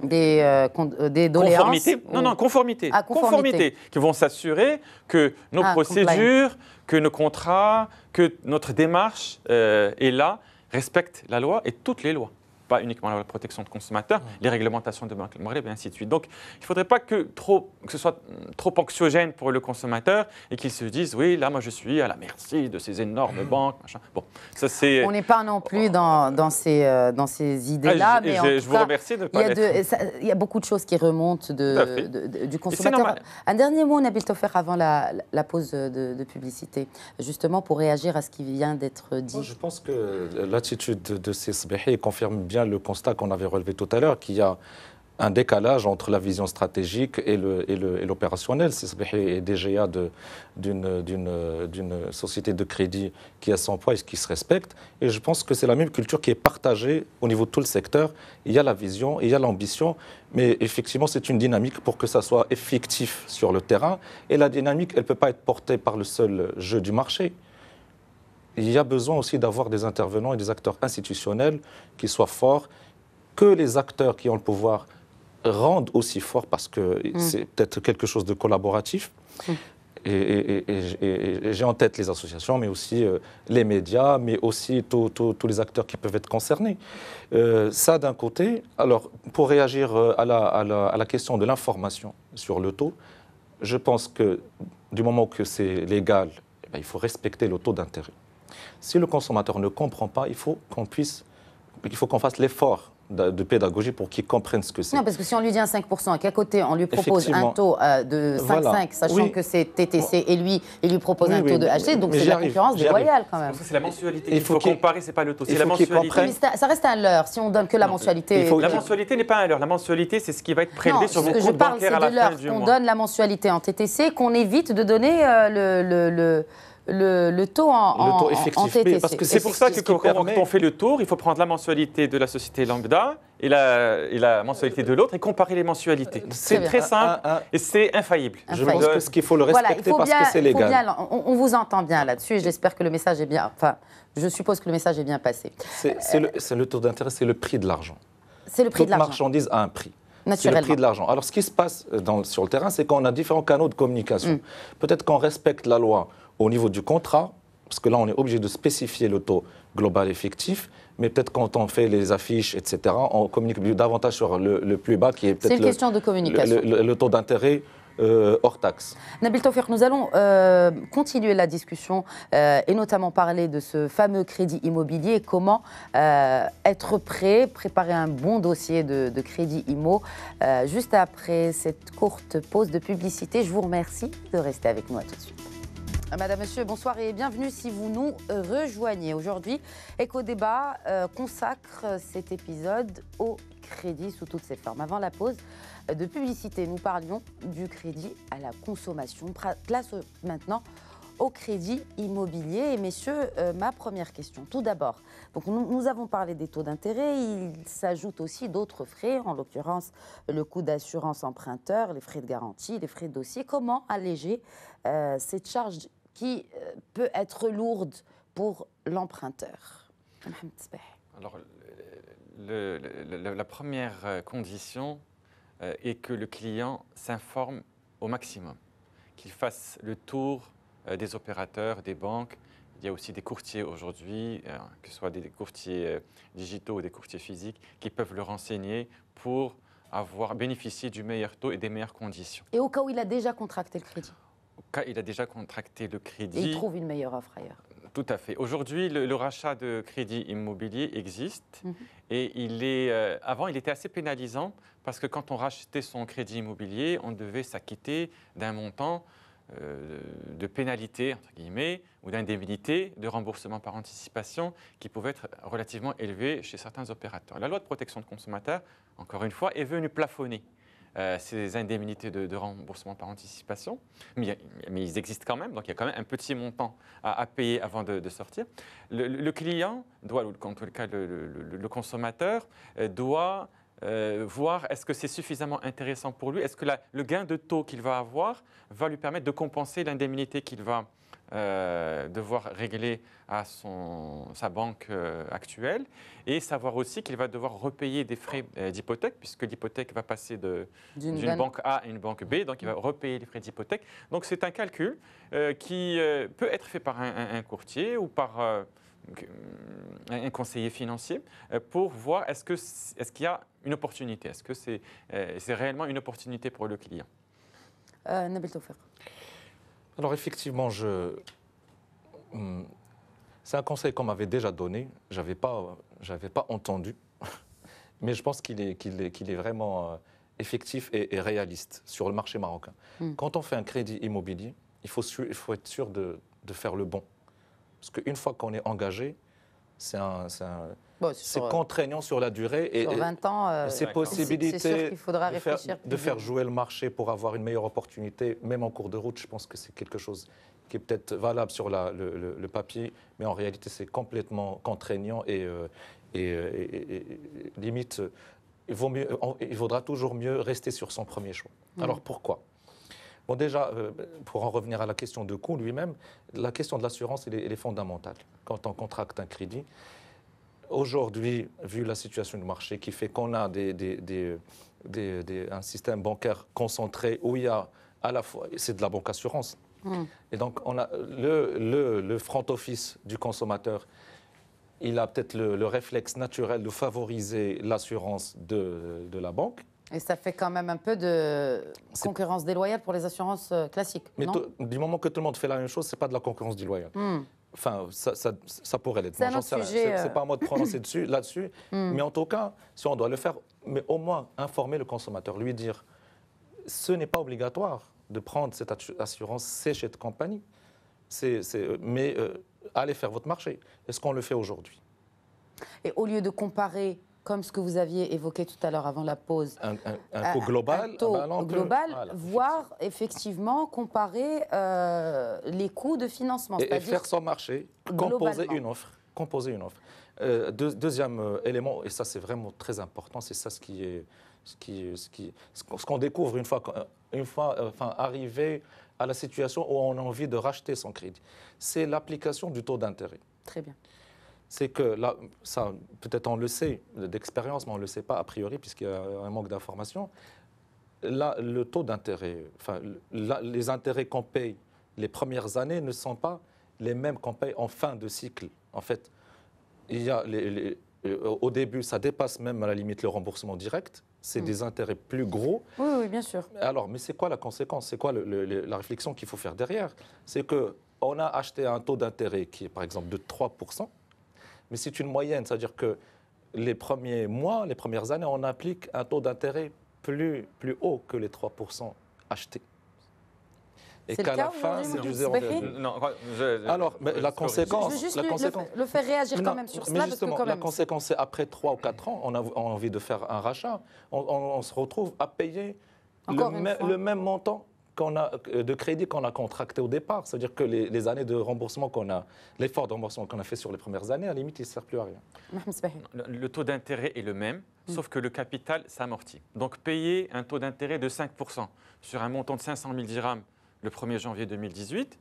euh,
euh, des, doléances Non, non, ah, conformité. conformité. Qui vont s'assurer que nos ah, procédures, que nos contrats, que notre démarche euh, est là, respecte la loi et toutes les lois pas uniquement la protection de consommateurs, les réglementations de Banque Maghreb et ainsi de suite. Donc il ne faudrait pas que, trop, que ce soit mm, trop anxiogène pour le consommateur et qu'il se dise oui, là moi je suis à la merci de ces énormes mmh. banques. Bon, ça c'est. On
n'est pas non plus dans, ces, dans ces euh, ah, idées-là, mais je, je vous remercie de Il y, a beaucoup de choses qui remontent de, du consommateur. Un dernier mot, Nabil Toffer, avant la, pause de, publicité, justement pour réagir à ce qui vient d'être dit. je pense
que l'attitude de ces confirme bien le constat qu'on avait relevé tout à l'heure, qu'il y a un décalage entre la vision stratégique et l'opérationnel. Le, et le, et est DGA d'une société de crédit qui a son poids et qui se respecte. Et je pense que c'est la même culture qui est partagée au niveau de tout le secteur. Il y a la vision, il y a l'ambition, mais effectivement, c'est une dynamique pour que ça soit effectif sur le terrain. Et la dynamique, elle ne peut pas être portée par le seul jeu du marché il y a besoin aussi d'avoir des intervenants et des acteurs institutionnels qui soient forts, que les acteurs qui ont le pouvoir rendent aussi forts parce que mm. c'est peut-être quelque chose de collaboratif. Mm. Et, j'ai en tête les associations, mais aussi euh, les médias, mais aussi tous les acteurs qui peuvent être concernés. Euh, ça, d'un côté. Alors, pour réagir euh, à la, question de l'information sur le taux, je pense que du moment que c'est légal, eh ben, il faut respecter le taux d'intérêt. Si le consommateur ne comprend pas, il faut qu'on puisse, il faut qu'on fasse l'effort de, pédagogie pour qu'il comprenne ce que c'est. Non,
parce que si on lui dit un 5% et qu'à côté on lui propose un taux euh, de 5,5, sachant que c'est TTC et lui, il lui propose un taux de HT, donc c'est la concurrence déloyale quand même. C'est
la mensualité Il faut, comparer, ce comparer, c'est pas le taux, c'est la mensualité.
ça reste un leurre si on donne que la mensualité. La
mensualité n'est pas un leurre, la mensualité c'est ce qui va être prélevé sur vos comptes que à la fin du mois. On donne
la mensualité en TTC, qu'on évite de donner euh, le le, taux en, TTC. Parce que c'est pour ça que, quand, on fait
le tour, il faut prendre la mensualité de la société lambda et la, et la mensualité de l'autre et comparer les mensualités. Euh, c'est très, simple ah, ah, ah. et c'est infaillible. Je pense qu'il faut le respecter parce que c'est légal.
on, vous entend bien là-dessus et j'espère que le message est bien. Enfin, je suppose que le message est bien passé.
C'est le, taux d'intérêt, c'est le prix de l'argent. C'est le prix Toute de l'argent. marchandise a un prix. le prix de l'argent. Alors, ce qui se passe euh, sur le terrain, c'est qu'on a différents canaux de communication. Mm. Peut-être qu'on respecte la loi au niveau du contrat, parce que là, on est obligé de spécifier le taux global effectif, mais peut-être quand on fait les affiches, etc., on communique davantage sur le, plus bas qui est peut-être le, le, le, taux d'intérêt. Euh, hors taxe.
Nabil Taufir, nous allons euh, continuer la discussion euh, et notamment parler de ce fameux crédit immobilier et comment être prêt, préparer un bon dossier de, de crédit IMO. juste après cette courte pause de publicité, je vous remercie de rester avec nous. À tout de suite. Ah, madame, Monsieur, bonsoir et bienvenue si vous nous euh, rejoignez. Aujourd'hui, qu'au débat euh, consacre euh, cet épisode au crédit sous toutes ses formes. Avant la pause de publicité, nous parlions du crédit à la consommation. Place maintenant au crédit immobilier. Et messieurs, ma première question. Tout d'abord, donc nous, avons parlé des taux d'intérêt. Il s'ajoute aussi d'autres frais, en l'occurrence le coût d'assurance emprunteur, les frais de garantie, les frais de dossier. Comment alléger cette charge qui euh, peut être lourde pour l'emprunteur.
Alors, le, la première euh, condition euh, est que le client s'informe au maximum, qu'il fasse le tour des opérateurs, des banques. Il y a aussi des courtiers aujourd'hui, que ce soit des courtiers digitaux ou des courtiers physiques, qui peuvent le renseigner pour avoir bénéficié du meilleur taux et des meilleures conditions.
Et au cas où il a déjà contracté le crédit
cas, il a déjà contracté le crédit. il trouve
une meilleure offre ailleurs.
Tout à fait. Aujourd'hui, le, rachat de crédit immobilier existe mhm. et il est. Euh, avant, il était assez pénalisant parce que quand on rachetait son crédit immobilier, on devait s'acquitter d'un montant euh, de pénalité entre guillemets ou d'indemnité de remboursement par anticipation qui pouvait être relativement élevé chez certains opérateurs. La loi de protection de consommateurs, encore une fois, est venue plafonner euh, ces indemnités de, remboursement par anticipation, mais, ils existent quand même, donc il y a quand même un petit montant à, payer avant de, sortir. Le, client doit, ou en tout cas le, consommateur, euh, doit euh, voir est-ce que c'est suffisamment intéressant pour lui, est-ce que le gain de taux qu'il va avoir va lui permettre de compenser l'indemnité qu'il va euh, devoir régler à son, sa banque euh, actuelle et savoir aussi qu'il va devoir repayer des frais euh, d'hypothèque puisque l'hypothèque va passer d'une banque A à une banque B, donc il va repayer les frais d'hypothèque. Donc c'est un calcul qui peut être fait par un, courtier ou par un conseiller financier pour voir est-ce qu'il est y a une opportunité, est-ce que c'est réellement une opportunité pour le client.
Nabil Tofer
alors effectivement, hmm, c'est un conseil qu'on m'avait déjà donné, je n'avais pas, pas entendu, mais je pense qu'il est, vraiment euh, effectif et, réaliste sur le marché marocain. Hmm. Quand on fait un crédit immobilier, il faut, être sûr de, faire le bon. Parce qu'une fois qu'on est engagé, c'est un, c'est euh, contraignant sur la durée. Et, sur 20 ans, euh, ces possibilités de, faire, jouer le marché pour avoir une meilleure opportunité, même en cours de route, je pense que c'est quelque chose qui est peut-être valable sur le, papier, mais en réalité c'est complètement contraignant et, limite, il, vaudra toujours mieux rester sur son premier choix. Alors pourquoi Bon déjà, euh, pour en revenir à la question de coût lui-même, la question de l'assurance, est fondamentale. Quand on contracte un crédit, Aujourd'hui, vu la situation du marché qui fait qu'on a un système bancaire concentré où il y a à la fois, c'est de la banque assurance. Hmm. Et donc, on a le, front office du consommateur, il a peut-être le, réflexe naturel de favoriser l'assurance de, la banque.
Et ça fait quand même un peu de concurrence déloyale pour les assurances euh, classiques. Mais
du moment que tout le monde fait la même chose, ce n'est pas de la concurrence déloyale. Hmm. Enfin, ça, pourrait l'être. C'est pas à moi de euh. prononcer dessus, là-dessus. Hmm. Mais en tout cas, si on doit le faire, mais au moins informer le consommateur, lui dire ce n'est pas obligatoire de prendre cette assurance, c'est chez de compagnie. C'est, mais euh, allez faire votre marché. Est-ce qu'on le fait aujourd'hui
Et au lieu de comparer comme ce que vous aviez évoqué tout à l'heure avant la pause.
Un, coût euh, taux global global,
voire effectivement comparer euh, les coûts de financement. Et, faire son
marché, composer une offre. Composer une offre. Euh, deuxième élément, et ça c'est vraiment très important, c'est ça ce qui est qu'on ce qui, ce qu'on découvre une fois, une fois enfin, arrivé à la situation où on a envie de racheter son crédit, c'est l'application du taux d'intérêt. Très bien c'est que là, ça, peut-être on le sait d'expérience, mais on ne le sait pas a priori, puisqu'il y a un manque d'information. Là, le taux d'intérêt, enfin, les intérêts qu'on paye les premières années ne sont pas les mêmes qu'on paye en fin de cycle. En fait, il y a euh, au début, ça dépasse même à la limite le remboursement direct. C'est mm. des intérêts plus gros.
Oui, oui, bien sûr.
Alors, mais c'est quoi la conséquence C'est quoi la réflexion qu'il faut faire derrière C'est que on a acheté un taux d'intérêt qui est par exemple de 3 mais c'est une moyenne. C'est-à-dire que les premiers mois, les premières années, on applique un taux d'intérêt plus, plus haut que les 3% achetés. Et qu'à la fin, c'est du zéro.
Alors, la
conséquence. la le, réagir quand même sur la conséquence, c'est après 3 ou 4 ans, on a, envie de faire un rachat. On, se retrouve à payer le même montant euh, de crédit qu'on a contracté au départ. C'est-à-dire que les, années de remboursement qu'on a, l'effort de remboursement qu'on a fait sur les premières années, à la limite, il ne sert plus à rien.
Le, taux d'intérêt est le même, mm. sauf que le capital s'amortit. Donc payer un taux d'intérêt de 5% sur un montant de 500 000 dirhams le 1er janvier 2018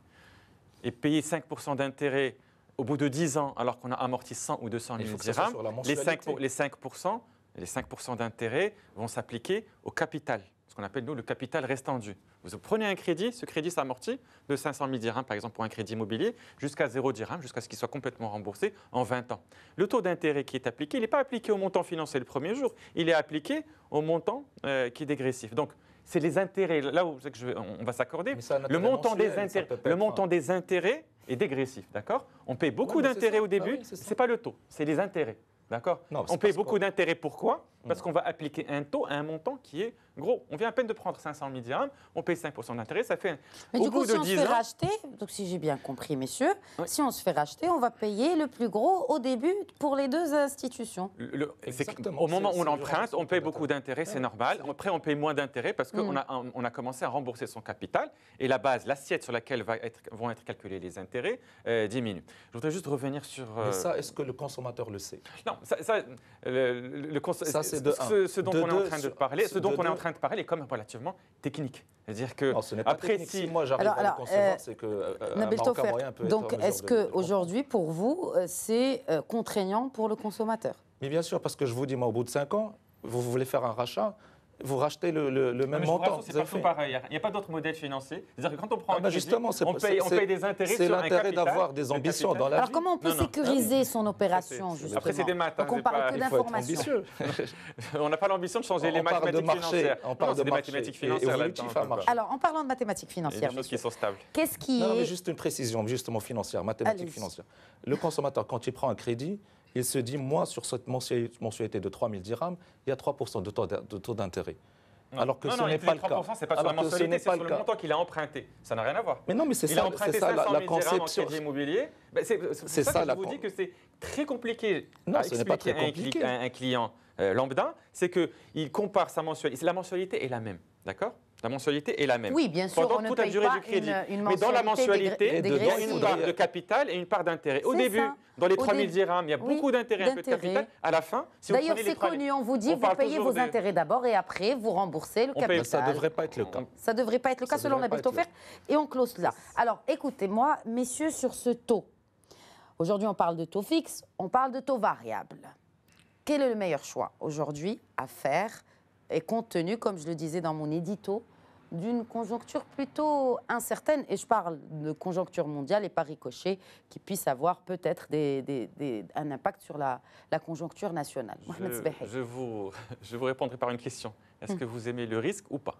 et payer 5% d'intérêt au bout de 10 ans alors qu'on a amorti 100 ou 200 000 dirhams, les 5%, les 5 d'intérêt vont s'appliquer au capital ce qu'on appelle, nous, le capital restendu. Vous prenez un crédit, ce crédit s'amortit de 500 000 dirhams, par exemple, pour un crédit immobilier, jusqu'à 0 dirham, jusqu'à ce qu'il soit complètement remboursé en 20 ans. Le taux d'intérêt qui est appliqué, il n'est pas appliqué au montant financé le premier jour, il est appliqué au montant euh, qui est dégressif. Donc, c'est les intérêts, là où je on va s'accorder, le montant, des intérêts, le montant des intérêts est dégressif, d'accord On paye beaucoup d'intérêts au début, ah ce n'est c'est pas le taux, c'est les intérêts. D'accord On paye beaucoup d'intérêts. Pourquoi mmh. Parce qu'on va appliquer un taux à un montant qui est Gros, on vient à peine de prendre 500 000 on paye 5% d'intérêt, ça fait. Mais du coup, si on se fait racheter,
donc si j'ai bien compris, messieurs, si on se fait racheter, on va payer le plus gros au début pour les deux institutions.
Exactement. Au moment où on emprunte, on paye beaucoup d'intérêt, c'est normal. Après, on paye moins d'intérêt parce qu'on mm. a, on a commencé à rembourser son capital et la base, l'assiette sur laquelle être, vont être calculés les intérêts euh, diminue. Je voudrais juste revenir sur. Euh, Mais ça, est-ce que le consommateur le sait Non, ça, euh, le, c'est de ce, dont on est en train de parler, ce dont on contrainte pareille est quand même relativement technique. C'est-à-dire que après si... moi j'arrive à le euh, c'est que euh, euh, Donc est-ce que
aujourd'hui pour vous euh, c'est contraignant pour le consommateur
Mais bien sûr parce que je vous dis moi au bout de cinq ans, vous voulez faire un rachat, vous rachetez le, même montant. C'est partout tout
pareil. Hein. Il n'y a pas d'autres modèles financier. C'est-à-dire que quand on prend ah un bah crédit, on, paye, on paye des intérêts C'est l'intérêt d'avoir des ambitions dans la Alors comment on peut
sécuriser son opération, justement Après, c'est des maths. On hein, Donc on parle que d'informations.
on n'a pas l'ambition de changer les mathématiques financières. On parle de mathématiques financières
Alors, en parlant de mathématiques financières, des choses qui sont stables. Qu'est-ce qui est... Juste
une précision, justement, financière, mathématiques financières. Le consommateur, quand il prend un crédit, il se dit, moi, sur cette mensualité de 3 000 dirhams, il y a 3% de taux d'intérêt. Alors que ce n'est pas le cas. c'est pas sur la mensualité, c'est sur le, montant
qu'il a emprunté. Ça n'a rien à voir. Mais non, mais c'est ça, la, la conception. En immobilier. Ben c'est ça, ça, que la je vous dis que c'est très compliqué non, ce n'est pas très compliqué. un, client euh, lambda. C'est qu'il compare sa mensualité. La mensualité est la même, d'accord la mensualité est la même. Oui, bien sûr. Pendant toute la durée du crédit. mais dans la mensualité, il y a une part de capital et une part d'intérêt. Au début, dans les 3000 dirhams, il y a beaucoup d'intérêt, un peu de capital. À la fin, si D'ailleurs, c'est connu,
on vous dit, vous payez vos intérêts d'abord et après, vous remboursez le capital. Ça ne devrait pas être le cas. Ça ne devrait pas être le cas selon la bête offerte. Et on close là. Alors, écoutez-moi, messieurs, sur ce taux. Aujourd'hui, on parle de taux fixe, on parle de taux variable. Quel est le meilleur choix aujourd'hui à faire et compte tenu, comme je le disais dans mon édito, d'une conjoncture plutôt incertaine, et je parle de conjoncture mondiale et pas ricochet, qui puisse avoir peut-être un impact sur la, conjoncture nationale.
Je, vous, je vous répondrai par une question. Est-ce hmm. que vous aimez le risque ou pas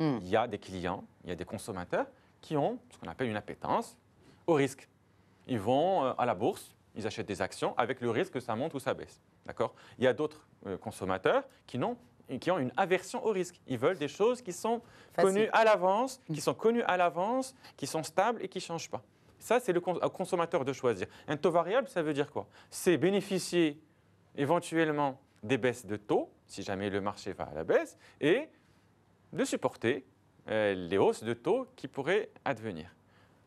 hmm. Il y a des clients, il y a des consommateurs qui ont ce qu'on appelle une appétence au risque. Ils vont euh, à la bourse, ils achètent des actions avec le risque que ça monte ou ça baisse. D'accord Il y a d'autres euh, consommateurs qui n'ont qui ont une aversion au risque. Ils veulent des choses qui sont connues à l'avance, qui mm. sont connues à l'avance, qui sont stables et qui ne changent pas. Ça, c'est le consommateur de choisir. Un taux variable, ça veut dire quoi C'est bénéficier éventuellement des baisses de taux, si jamais le marché va à la baisse, et de supporter euh, les hausses de taux qui pourraient advenir.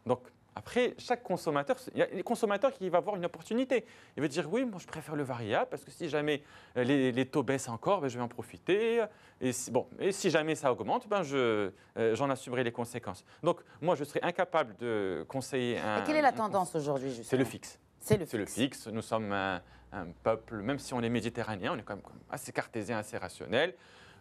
Donc, après, chaque consommateur, il y a les consommateurs qui va avoir une opportunité. Il va dire oui, moi je préfère le variable parce que si jamais euh, les, taux baissent encore, ben, je vais en profiter. Et si, bon, et si jamais ça augmente, ben, j'en je, euh, j'en assumerai les conséquences. Donc moi, je serais incapable de conseiller un. quelle est la tendance
aujourd'hui C'est le
fixe. C'est le, le, fixe. Nous sommes un, un, peuple, même si on est méditerranéen, on est quand même assez cartésien, assez rationnel.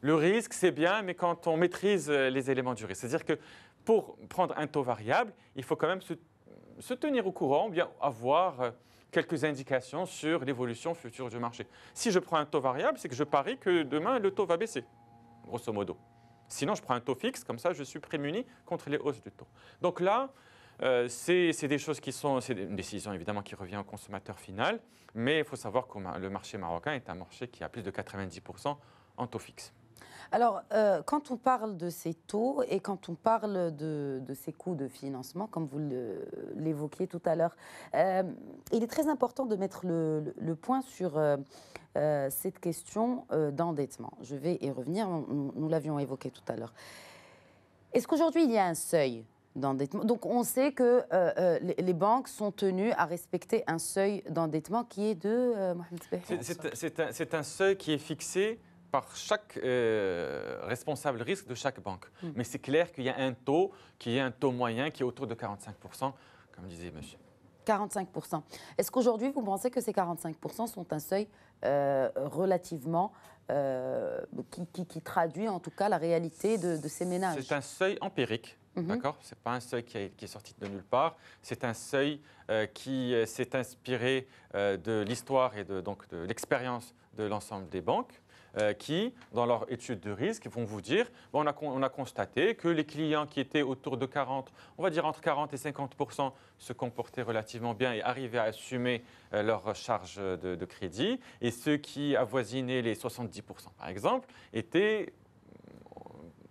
Le risque, c'est bien, mais quand on maîtrise euh, les éléments du risque. C'est-à-dire que pour prendre un taux variable, il faut quand même se, tenir au courant, bien avoir euh, quelques indications sur l'évolution future du marché. Si je prends un taux variable, c'est que je parie que demain, le taux va baisser, grosso modo. Sinon, je prends un taux fixe, comme ça, je suis prémuni contre les hausses du taux. Donc là, euh, c'est des choses qui sont, c'est une décision évidemment qui revient au consommateur final, mais il faut savoir que le marché marocain est un marché qui a plus de 90% en taux fixe.
Alors, euh, quand on parle de ces taux et quand on parle de, ces coûts de financement, comme vous l'évoquiez tout à l'heure, euh, il est très important de mettre le, point sur euh, cette question d'endettement. Je vais y revenir, nous, l'avions évoqué tout à l'heure. Est-ce qu'aujourd'hui, il y a un seuil d'endettement Donc, on sait que les, banques sont tenues à respecter un seuil d'endettement qui est de...
C'est un, seuil qui est fixé par chaque euh, responsable risque de chaque banque. Hmm. Mais c'est clair qu'il y a un taux qui est un taux moyen qui est autour de 45%, comme disait monsieur.
45%. Est-ce qu'aujourd'hui, vous pensez que ces 45% sont un seuil euh, relativement euh, qui, traduit en tout cas la réalité de, ces ménages
C'est un seuil empirique. Mhm. D'accord Ce n'est pas un seuil qui, est sorti de nulle part. C'est un seuil qui s'est inspiré de l'histoire et de, donc de l'expérience de l'ensemble des banques. Euh, qui, dans leur étude de risque, vont vous dire on, a, constaté que les clients qui étaient autour de 40, on va dire entre 40 et 50 se comportaient relativement bien et arrivaient à assumer euh, leur charge de, crédit, et ceux qui avoisinaient les 70 par exemple étaient euh,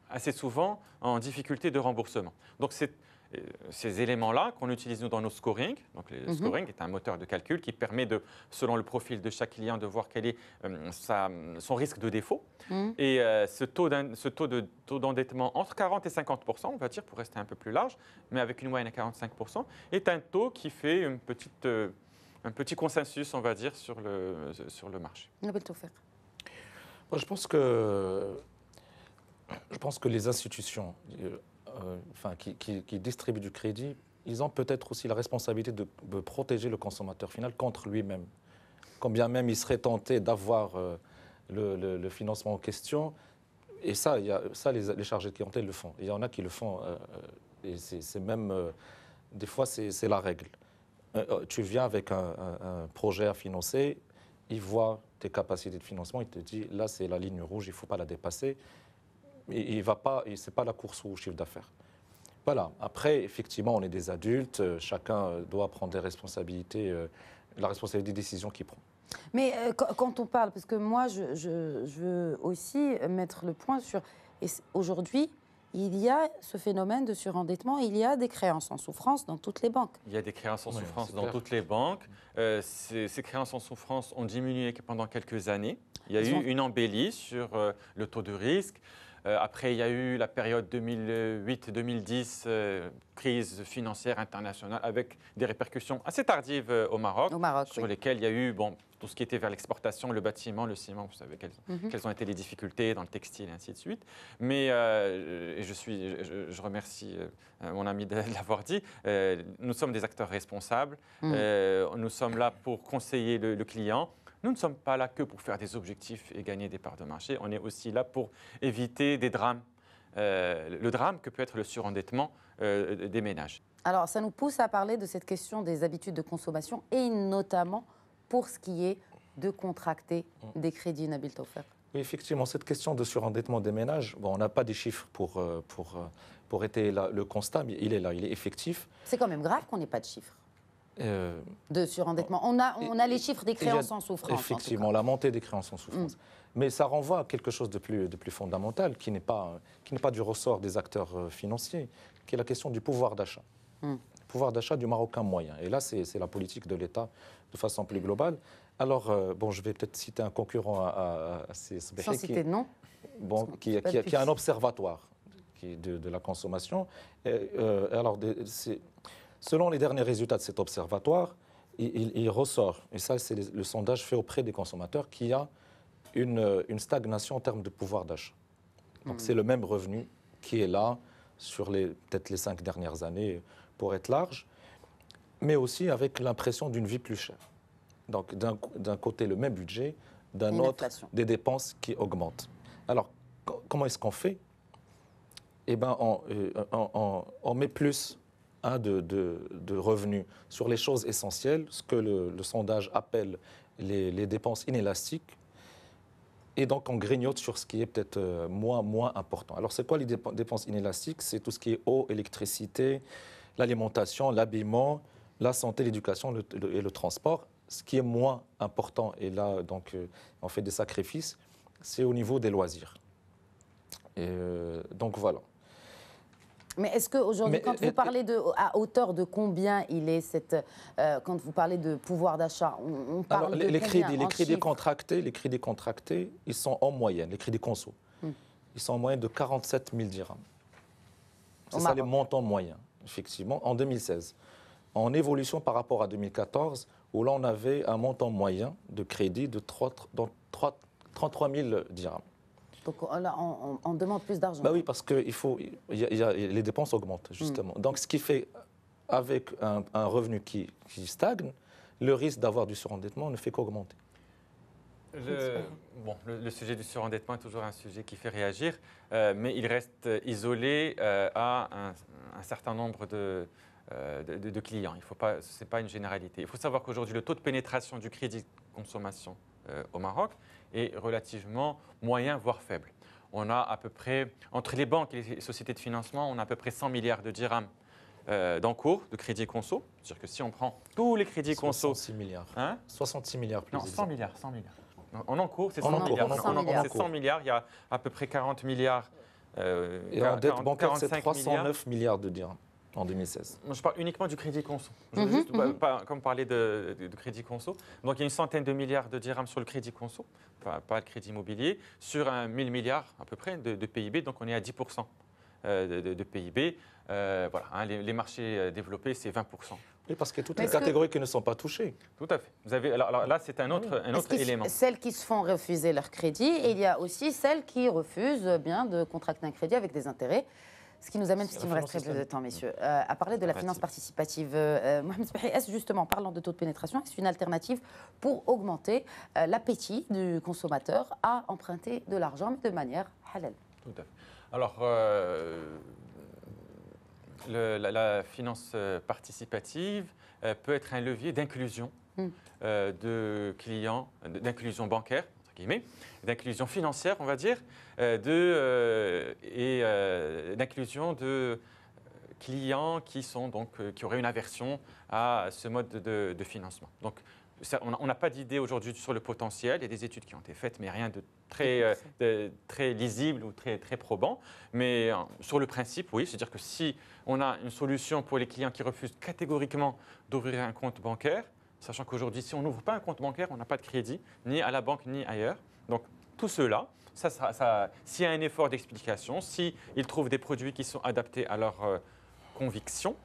assez souvent en difficulté de remboursement. Donc c'est euh, ces éléments-là qu'on utilise nous dans nos scoring. Donc, le mhm. scoring est un moteur de calcul qui permet de, selon le profil de chaque client, de voir quel est euh, son risque de défaut. Mhm. Et euh, ce taux, ce taux de taux d'endettement entre 40 et 50 on va dire pour rester un peu plus large, mais avec une moyenne à 45 est un taux qui fait une petite, un petit consensus, on va dire, sur le sur le marché.
Bon, je pense que je pense que les institutions euh, enfin, qui, distribuent du crédit, ils ont peut-être aussi la responsabilité de, protéger le consommateur final contre lui-même. Combien même il serait tenté d'avoir euh, le, financement en question. Et ça, y a, ça les, chargés de clientèle le font. Il y en a qui le font. Euh, et c'est même. des fois, c'est la règle. tu viens avec un, un, projet à financer, il voit tes capacités de financement, il te dit là, c'est la ligne rouge, il ne faut pas la dépasser et, ce va pas, c'est pas la course au chiffre d'affaires. Voilà. Après, effectivement, on est des adultes. Euh, chacun euh, doit prendre des responsabilités, euh, la responsabilité des décisions qu'il prend.
Mais quand on parle, parce que moi, je, veux aussi mettre le point sur. Aujourd'hui, il y a ce phénomène de surendettement, il y a des créances en souffrance dans toutes les banques.
Il y a des créances en souffrance dans toutes les banques. ces, créances en souffrance ont diminué pendant quelques années. Il y a eu une embellie sur le taux de risque. Euh, après, il y a eu la période 2008-2010, euh, crise financière internationale, avec des répercussions assez tardives euh, au, Maroc, sur lesquelles il y a eu bon, tout ce qui était vers l'exportation, le bâtiment, le ciment, vous savez quelles, mhm. quelles, ont été les difficultés dans le textile et ainsi de suite. Mais je, suis, je, remercie mon ami de, l'avoir dit, nous sommes des acteurs responsables, mhm. nous sommes là pour conseiller le client nous ne sommes pas là que pour faire des objectifs et gagner des parts de marché, on est aussi là pour éviter des drames, euh, le drame que peut être le surendettement euh, des ménages.
Alors ça nous pousse à parler de cette question des habitudes de consommation et notamment pour ce qui est de contracter mm. des crédits Nabil offerts.
– Oui, effectivement, cette question de surendettement des ménages, bon, on n'a pas des chiffres pour, euh, pour, pour le constat, mais il est là, il est effectif.
C'est quand même grave qu'on n'ait pas de chiffres. Euh, de surendettement. On a, on a les chiffres des créances en souffrance. Effectivement, la
montée des créances en souffrance. Mm. Mais ça renvoie à quelque chose de plus, de plus fondamental qui n'est pas, qui pas du ressort des acteurs euh, financiers, qui est la question du pouvoir d'achat. Mm. pouvoir d'achat du Marocain moyen. Et là, c'est la politique de l'État de façon plus globale. Alors, euh, bon, je vais peut-être citer un concurrent à, à, Sans qui, citer de nom. Bon, qui, a un observatoire de, de, la consommation. Et, alors, c'est Selon les derniers résultats de cet observatoire, il, ressort, et ça c'est le sondage fait auprès des consommateurs, qu'il y a une, stagnation en termes de pouvoir d'achat. Donc hmm. c'est le même revenu qui est là sur peut-être les cinq dernières années pour être large, mais aussi avec l'impression d'une vie plus chère. Donc d'un côté le même budget, d'un autre des dépenses qui augmentent. Alors comment est-ce qu'on fait Eh bien euh, on met plus Hein, de, revenus sur les choses essentielles, ce que le, sondage appelle les, dépenses inélastiques, et donc on grignote sur ce qui est peut-être euh, moins, moins important. Alors c'est quoi les dépenses inélastiques C'est tout ce qui est eau, électricité, l'alimentation, l'habillement, la santé, l'éducation et le transport. Ce qui est moins important, et là donc euh, on fait des sacrifices, c'est au niveau des loisirs. Et euh, donc voilà.
Mais est-ce qu'aujourd'hui, quand euh, vous euh, parlez de à hauteur de combien il est cette euh, quand vous parlez de pouvoir d'achat, on, parle de les, crédits, les crédits
contractés, les crédits contractés, ils sont en moyenne, les crédits conso, hmm. ils sont en moyenne de 47 000 dirhams. C'est ça les montants moyens, effectivement, en 2016. En évolution par rapport à 2014, où là on avait un montant moyen de crédit de 33 000 dirhams.
Donc on, demande plus d'argent. Bah
oui, parce que les dépenses augmentent, justement. Mm. Donc ce qui fait, avec un, revenu qui, stagne, le risque d'avoir du surendettement ne fait qu'augmenter.
Le, bon, le, sujet du surendettement est toujours un sujet qui fait réagir, euh, mais il reste isolé euh, à un, certain nombre de, euh, clients. Ce n'est pas une généralité. Il faut savoir qu'aujourd'hui, le taux de pénétration du crédit consommation au Maroc est relativement moyen, voire faible. On a à peu près, entre les banques et les sociétés de financement, on a à peu près 100 milliards de dirhams euh, d'encours de crédits conso. C'est-à-dire que si on prend tous les crédits conso. 66 milliards. Hein 66 milliards plus. Non, 100 milliards, 100 milliards. En encours, c'est 100 milliards. On encours, c'est 100 milliards. Il y a à peu près 40 milliards. Euh, et en dette bancaire, c'est 309 milliards de dirhams en 2016. je parle uniquement du crédit conso. Je mhm. mhm. comme parler de, de, crédit conso. Donc, il y a une centaine de milliards de dirhams sur le crédit conso, pas, pas le crédit immobilier, sur un 1000 milliards à peu près de, PIB. Donc, on est à 10% euh, de, PIB. Euh, voilà, hein, les, marchés euh, développés, c'est 20%.
Oui, parce qu'il y a toutes les catégories qui ne sont pas
touchées. Tout à fait. Vous avez, alors, là, c'est un autre, ah un autre élément. Celles
qui se font refuser leur crédit, et il y a aussi celles qui refusent eh bien de contracter un crédit avec des intérêts. Ce qui nous amène, puisqu'il nous reste très peu de temps, messieurs, euh, à parler de la finance participative. Euh, Mohamed Spahi, est-ce justement, parlant de taux de pénétration, est-ce une alternative pour augmenter euh, l'appétit du consommateur à emprunter de l'argent, mais de manière halal
Tout à fait. Alors, la, finance participative peut être un levier d'inclusion hmm. de clients, d'inclusion bancaire d'inclusion financière, on va dire, euh, de, euh, et euh, d'inclusion de clients qui, sont donc, qui auraient une aversion à ce mode de, financement. Donc, ça, on n'a pas d'idée aujourd'hui sur le potentiel. Il y a des études qui ont été faites, mais rien de très, très lisible ou très, très probant. Mais sur le principe, oui, c'est-à-dire que si on a une solution pour les clients qui refusent catégoriquement d'ouvrir un compte bancaire, sachant qu'aujourd'hui, si on n'ouvre pas un compte bancaire, on n'a pas de crédit, ni à la banque, ni ailleurs. Donc, tout cela, ça, s'il y a un effort d'explication, s'ils trouvent des produits qui sont adaptés à leur euh, conviction,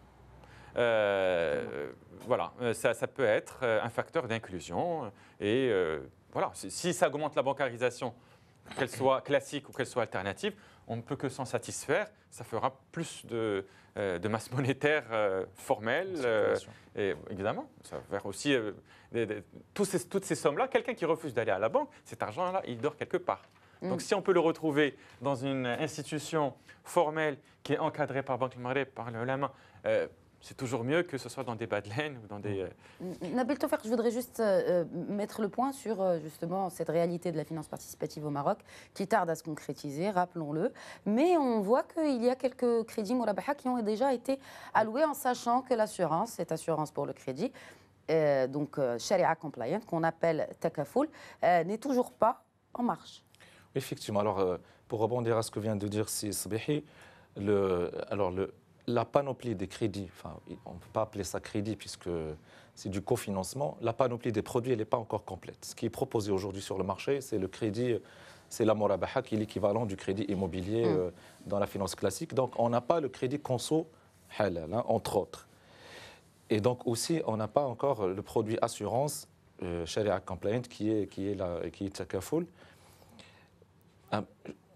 euh, voilà, euh, ça, peut être un facteur d'inclusion. Et voilà, si ça augmente la bancarisation, qu'elle soit classique ou qu'elle soit alternative, on ne peut que s'en satisfaire. Ça fera plus de, euh, de masse monétaire euh, formelle. Euh, et évidemment, ça va aussi toutes ces, sommes-là. Quelqu'un qui refuse d'aller à la banque, cet argent-là, il dort quelque part. Mm. Donc si on peut le retrouver dans une institution formelle qui est encadrée par Banque du Marais, par le Lama, c'est toujours mieux que ce soit dans des bas de laine ou dans des. Mm.
Euh, Nabil Toffer, je voudrais juste euh, euh, mettre le point sur justement cette réalité de la finance participative au Maroc qui tarde à se concrétiser, rappelons-le. Mais on voit qu'il y a quelques crédits Mourabaha qui ont déjà été alloués en sachant que l'assurance, cette assurance pour le crédit, donc Sharia compliant, qu'on appelle Takaful, n'est toujours pas en marche.
Effectivement. Alors, pour rebondir à ce que vient de dire Si le, alors le, la panoplie des crédits, enfin, on ne peut pas appeler ça crédit puisque c'est du cofinancement, la panoplie des produits, elle n'est pas encore complète. Ce qui est proposé aujourd'hui sur le marché, c'est le crédit, c'est la morabaha qui est l'équivalent du crédit immobilier mm. euh, dans la finance classique. Donc, on n'a pas le crédit conso halal, hein, entre autres. Et donc aussi, on n'a pas encore le produit assurance, euh, Sharia Compliant, qui est, qui est, la, qui est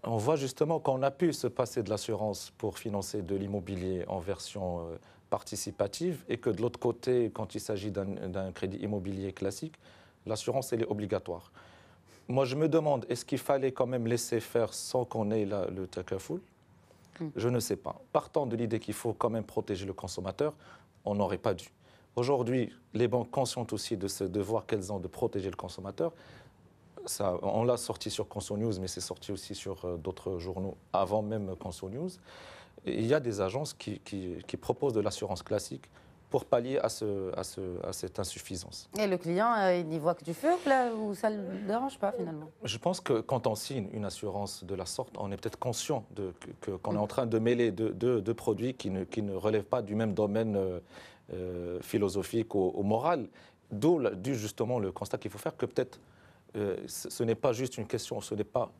on voit justement qu'on a pu se passer de l'assurance pour financer de l'immobilier en version euh, participative et que de l'autre côté, quand il s'agit d'un crédit immobilier classique, l'assurance, elle est obligatoire. Moi, je me demande, est-ce qu'il fallait quand même laisser faire sans qu'on ait la, le takaful full » hmm. Je ne sais pas. Partant de l'idée qu'il faut quand même protéger le consommateur, on n'aurait pas dû. Aujourd'hui, les banques, conscientes aussi de ce devoir qu'elles ont de protéger le consommateur, on l'a sorti sur Console News, mais c'est sorti aussi sur euh, d'autres journaux avant même Console News. il y a des agences qui, proposent de l'assurance classique pour pallier à, cette insuffisance.
Et le client, euh, il n'y voit que du feu, là, ou ça ne le dérange pas finalement
Je pense que quand on signe une assurance de la sorte, on est peut-être conscient que, qu'on est en mm. train de mêler deux, produits qui ne, relèvent pas du même domaine euh, philosophique ou, ou moral. D'où justement le constat qu'il faut faire que peut-être euh, ce n'est pas juste une question, ce n'est pas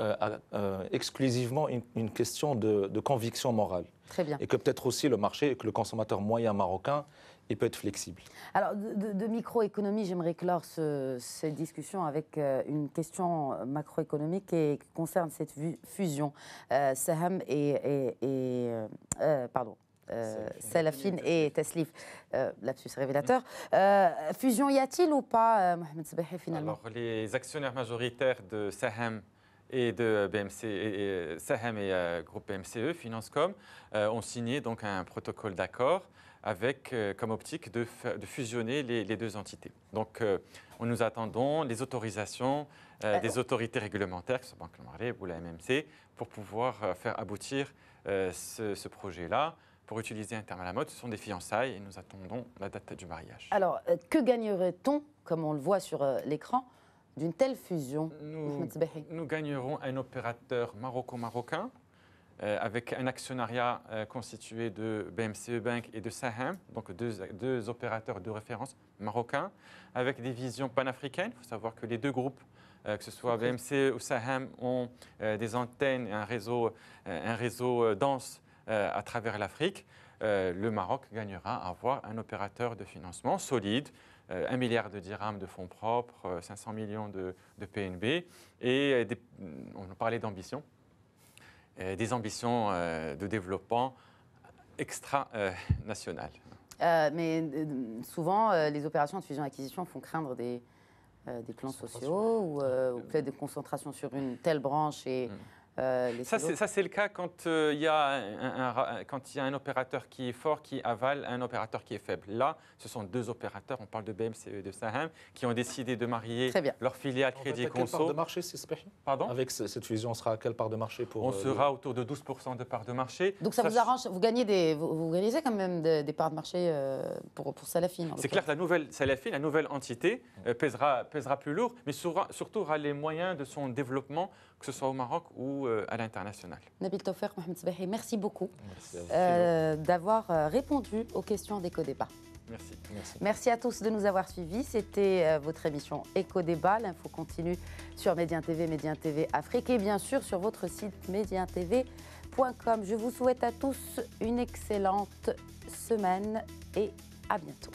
euh, euh, exclusivement une, question de, conviction morale. Très bien. Et que peut-être aussi le marché et que le consommateur moyen marocain il peut être flexible.
Alors, de, microéconomie, j'aimerais clore cette discussion avec une question macroéconomique qui concerne cette fusion Saham et, pardon, Salafine euh, et là-dessus euh, Lapsus révélateur. Euh, fusion y a-t-il ou pas, Mohamed Sabahi, finalement
les actionnaires majoritaires de Sahem et de BMC, et, et Saham groupe BMCE, Financecom, ont signé donc un protocole d'accord avec comme optique de, fusionner les, deux entités. Donc, nous attendons les autorisations des autorités réglementaires, que ce soit Banque Marley ou la MMC, pour pouvoir faire aboutir ce projet-là pour utiliser un terme à la mode, ce sont des fiançailles et nous attendons la date du mariage.
Alors, euh, que gagnerait-on, comme on le voit sur euh, l'écran, d'une telle fusion nous,
gagnerons un opérateur maroco-marocain euh, avec un actionnariat constitué de BMCE Bank et de Saham, donc deux, deux opérateurs de référence marocains, avec des visions panafricaines. Il faut savoir que les deux groupes que ce soit BMC ou Saham, ont des antennes, un réseau, un réseau dense euh, à travers l'Afrique, euh, le Maroc gagnera à avoir un opérateur de financement solide, 1 euh, milliard de dirhams de fonds propres, 500 millions de, PNB, et on parlait d'ambition, des ambitions de développement extra national
mais souvent, les opérations de fusion-acquisition font craindre des, plans sociaux ou, peut-être des concentrations sur une telle branche et hmm. Euh, ça, c'est
le cas euh, quand il y, a un opérateur qui est fort qui avale un opérateur qui est faible. Là, ce sont deux opérateurs, on parle de BMC et de Saham, qui ont décidé de marier leur filiale Crédit Conso. – à Quelle part de marché, c'est Pardon Avec cette fusion, on sera à quelle part de marché pour On euh, sera autour de 12% de part de marché. Donc ça, vous arrange,
vous
gagnez, des, vous, quand même des, parts de marché pour, pour Salafine. C'est clair
que la nouvelle Salafine, la nouvelle entité, pèsera, pèsera plus lourd, mais surtout aura les moyens de son développement que ce soit au Maroc ou euh, à l'international.
Nabil Tofer, Mohamed Sbahi, merci beaucoup
euh,
d'avoir euh, répondu aux questions d'Éco-Débat.
Merci.
merci. à tous de nous avoir suivis. C'était votre émission Éco-Débat. L'info continue sur Média TV, Média TV Afrique et bien sûr sur votre site médiatv.com. Je vous souhaite à tous une excellente semaine et à bientôt.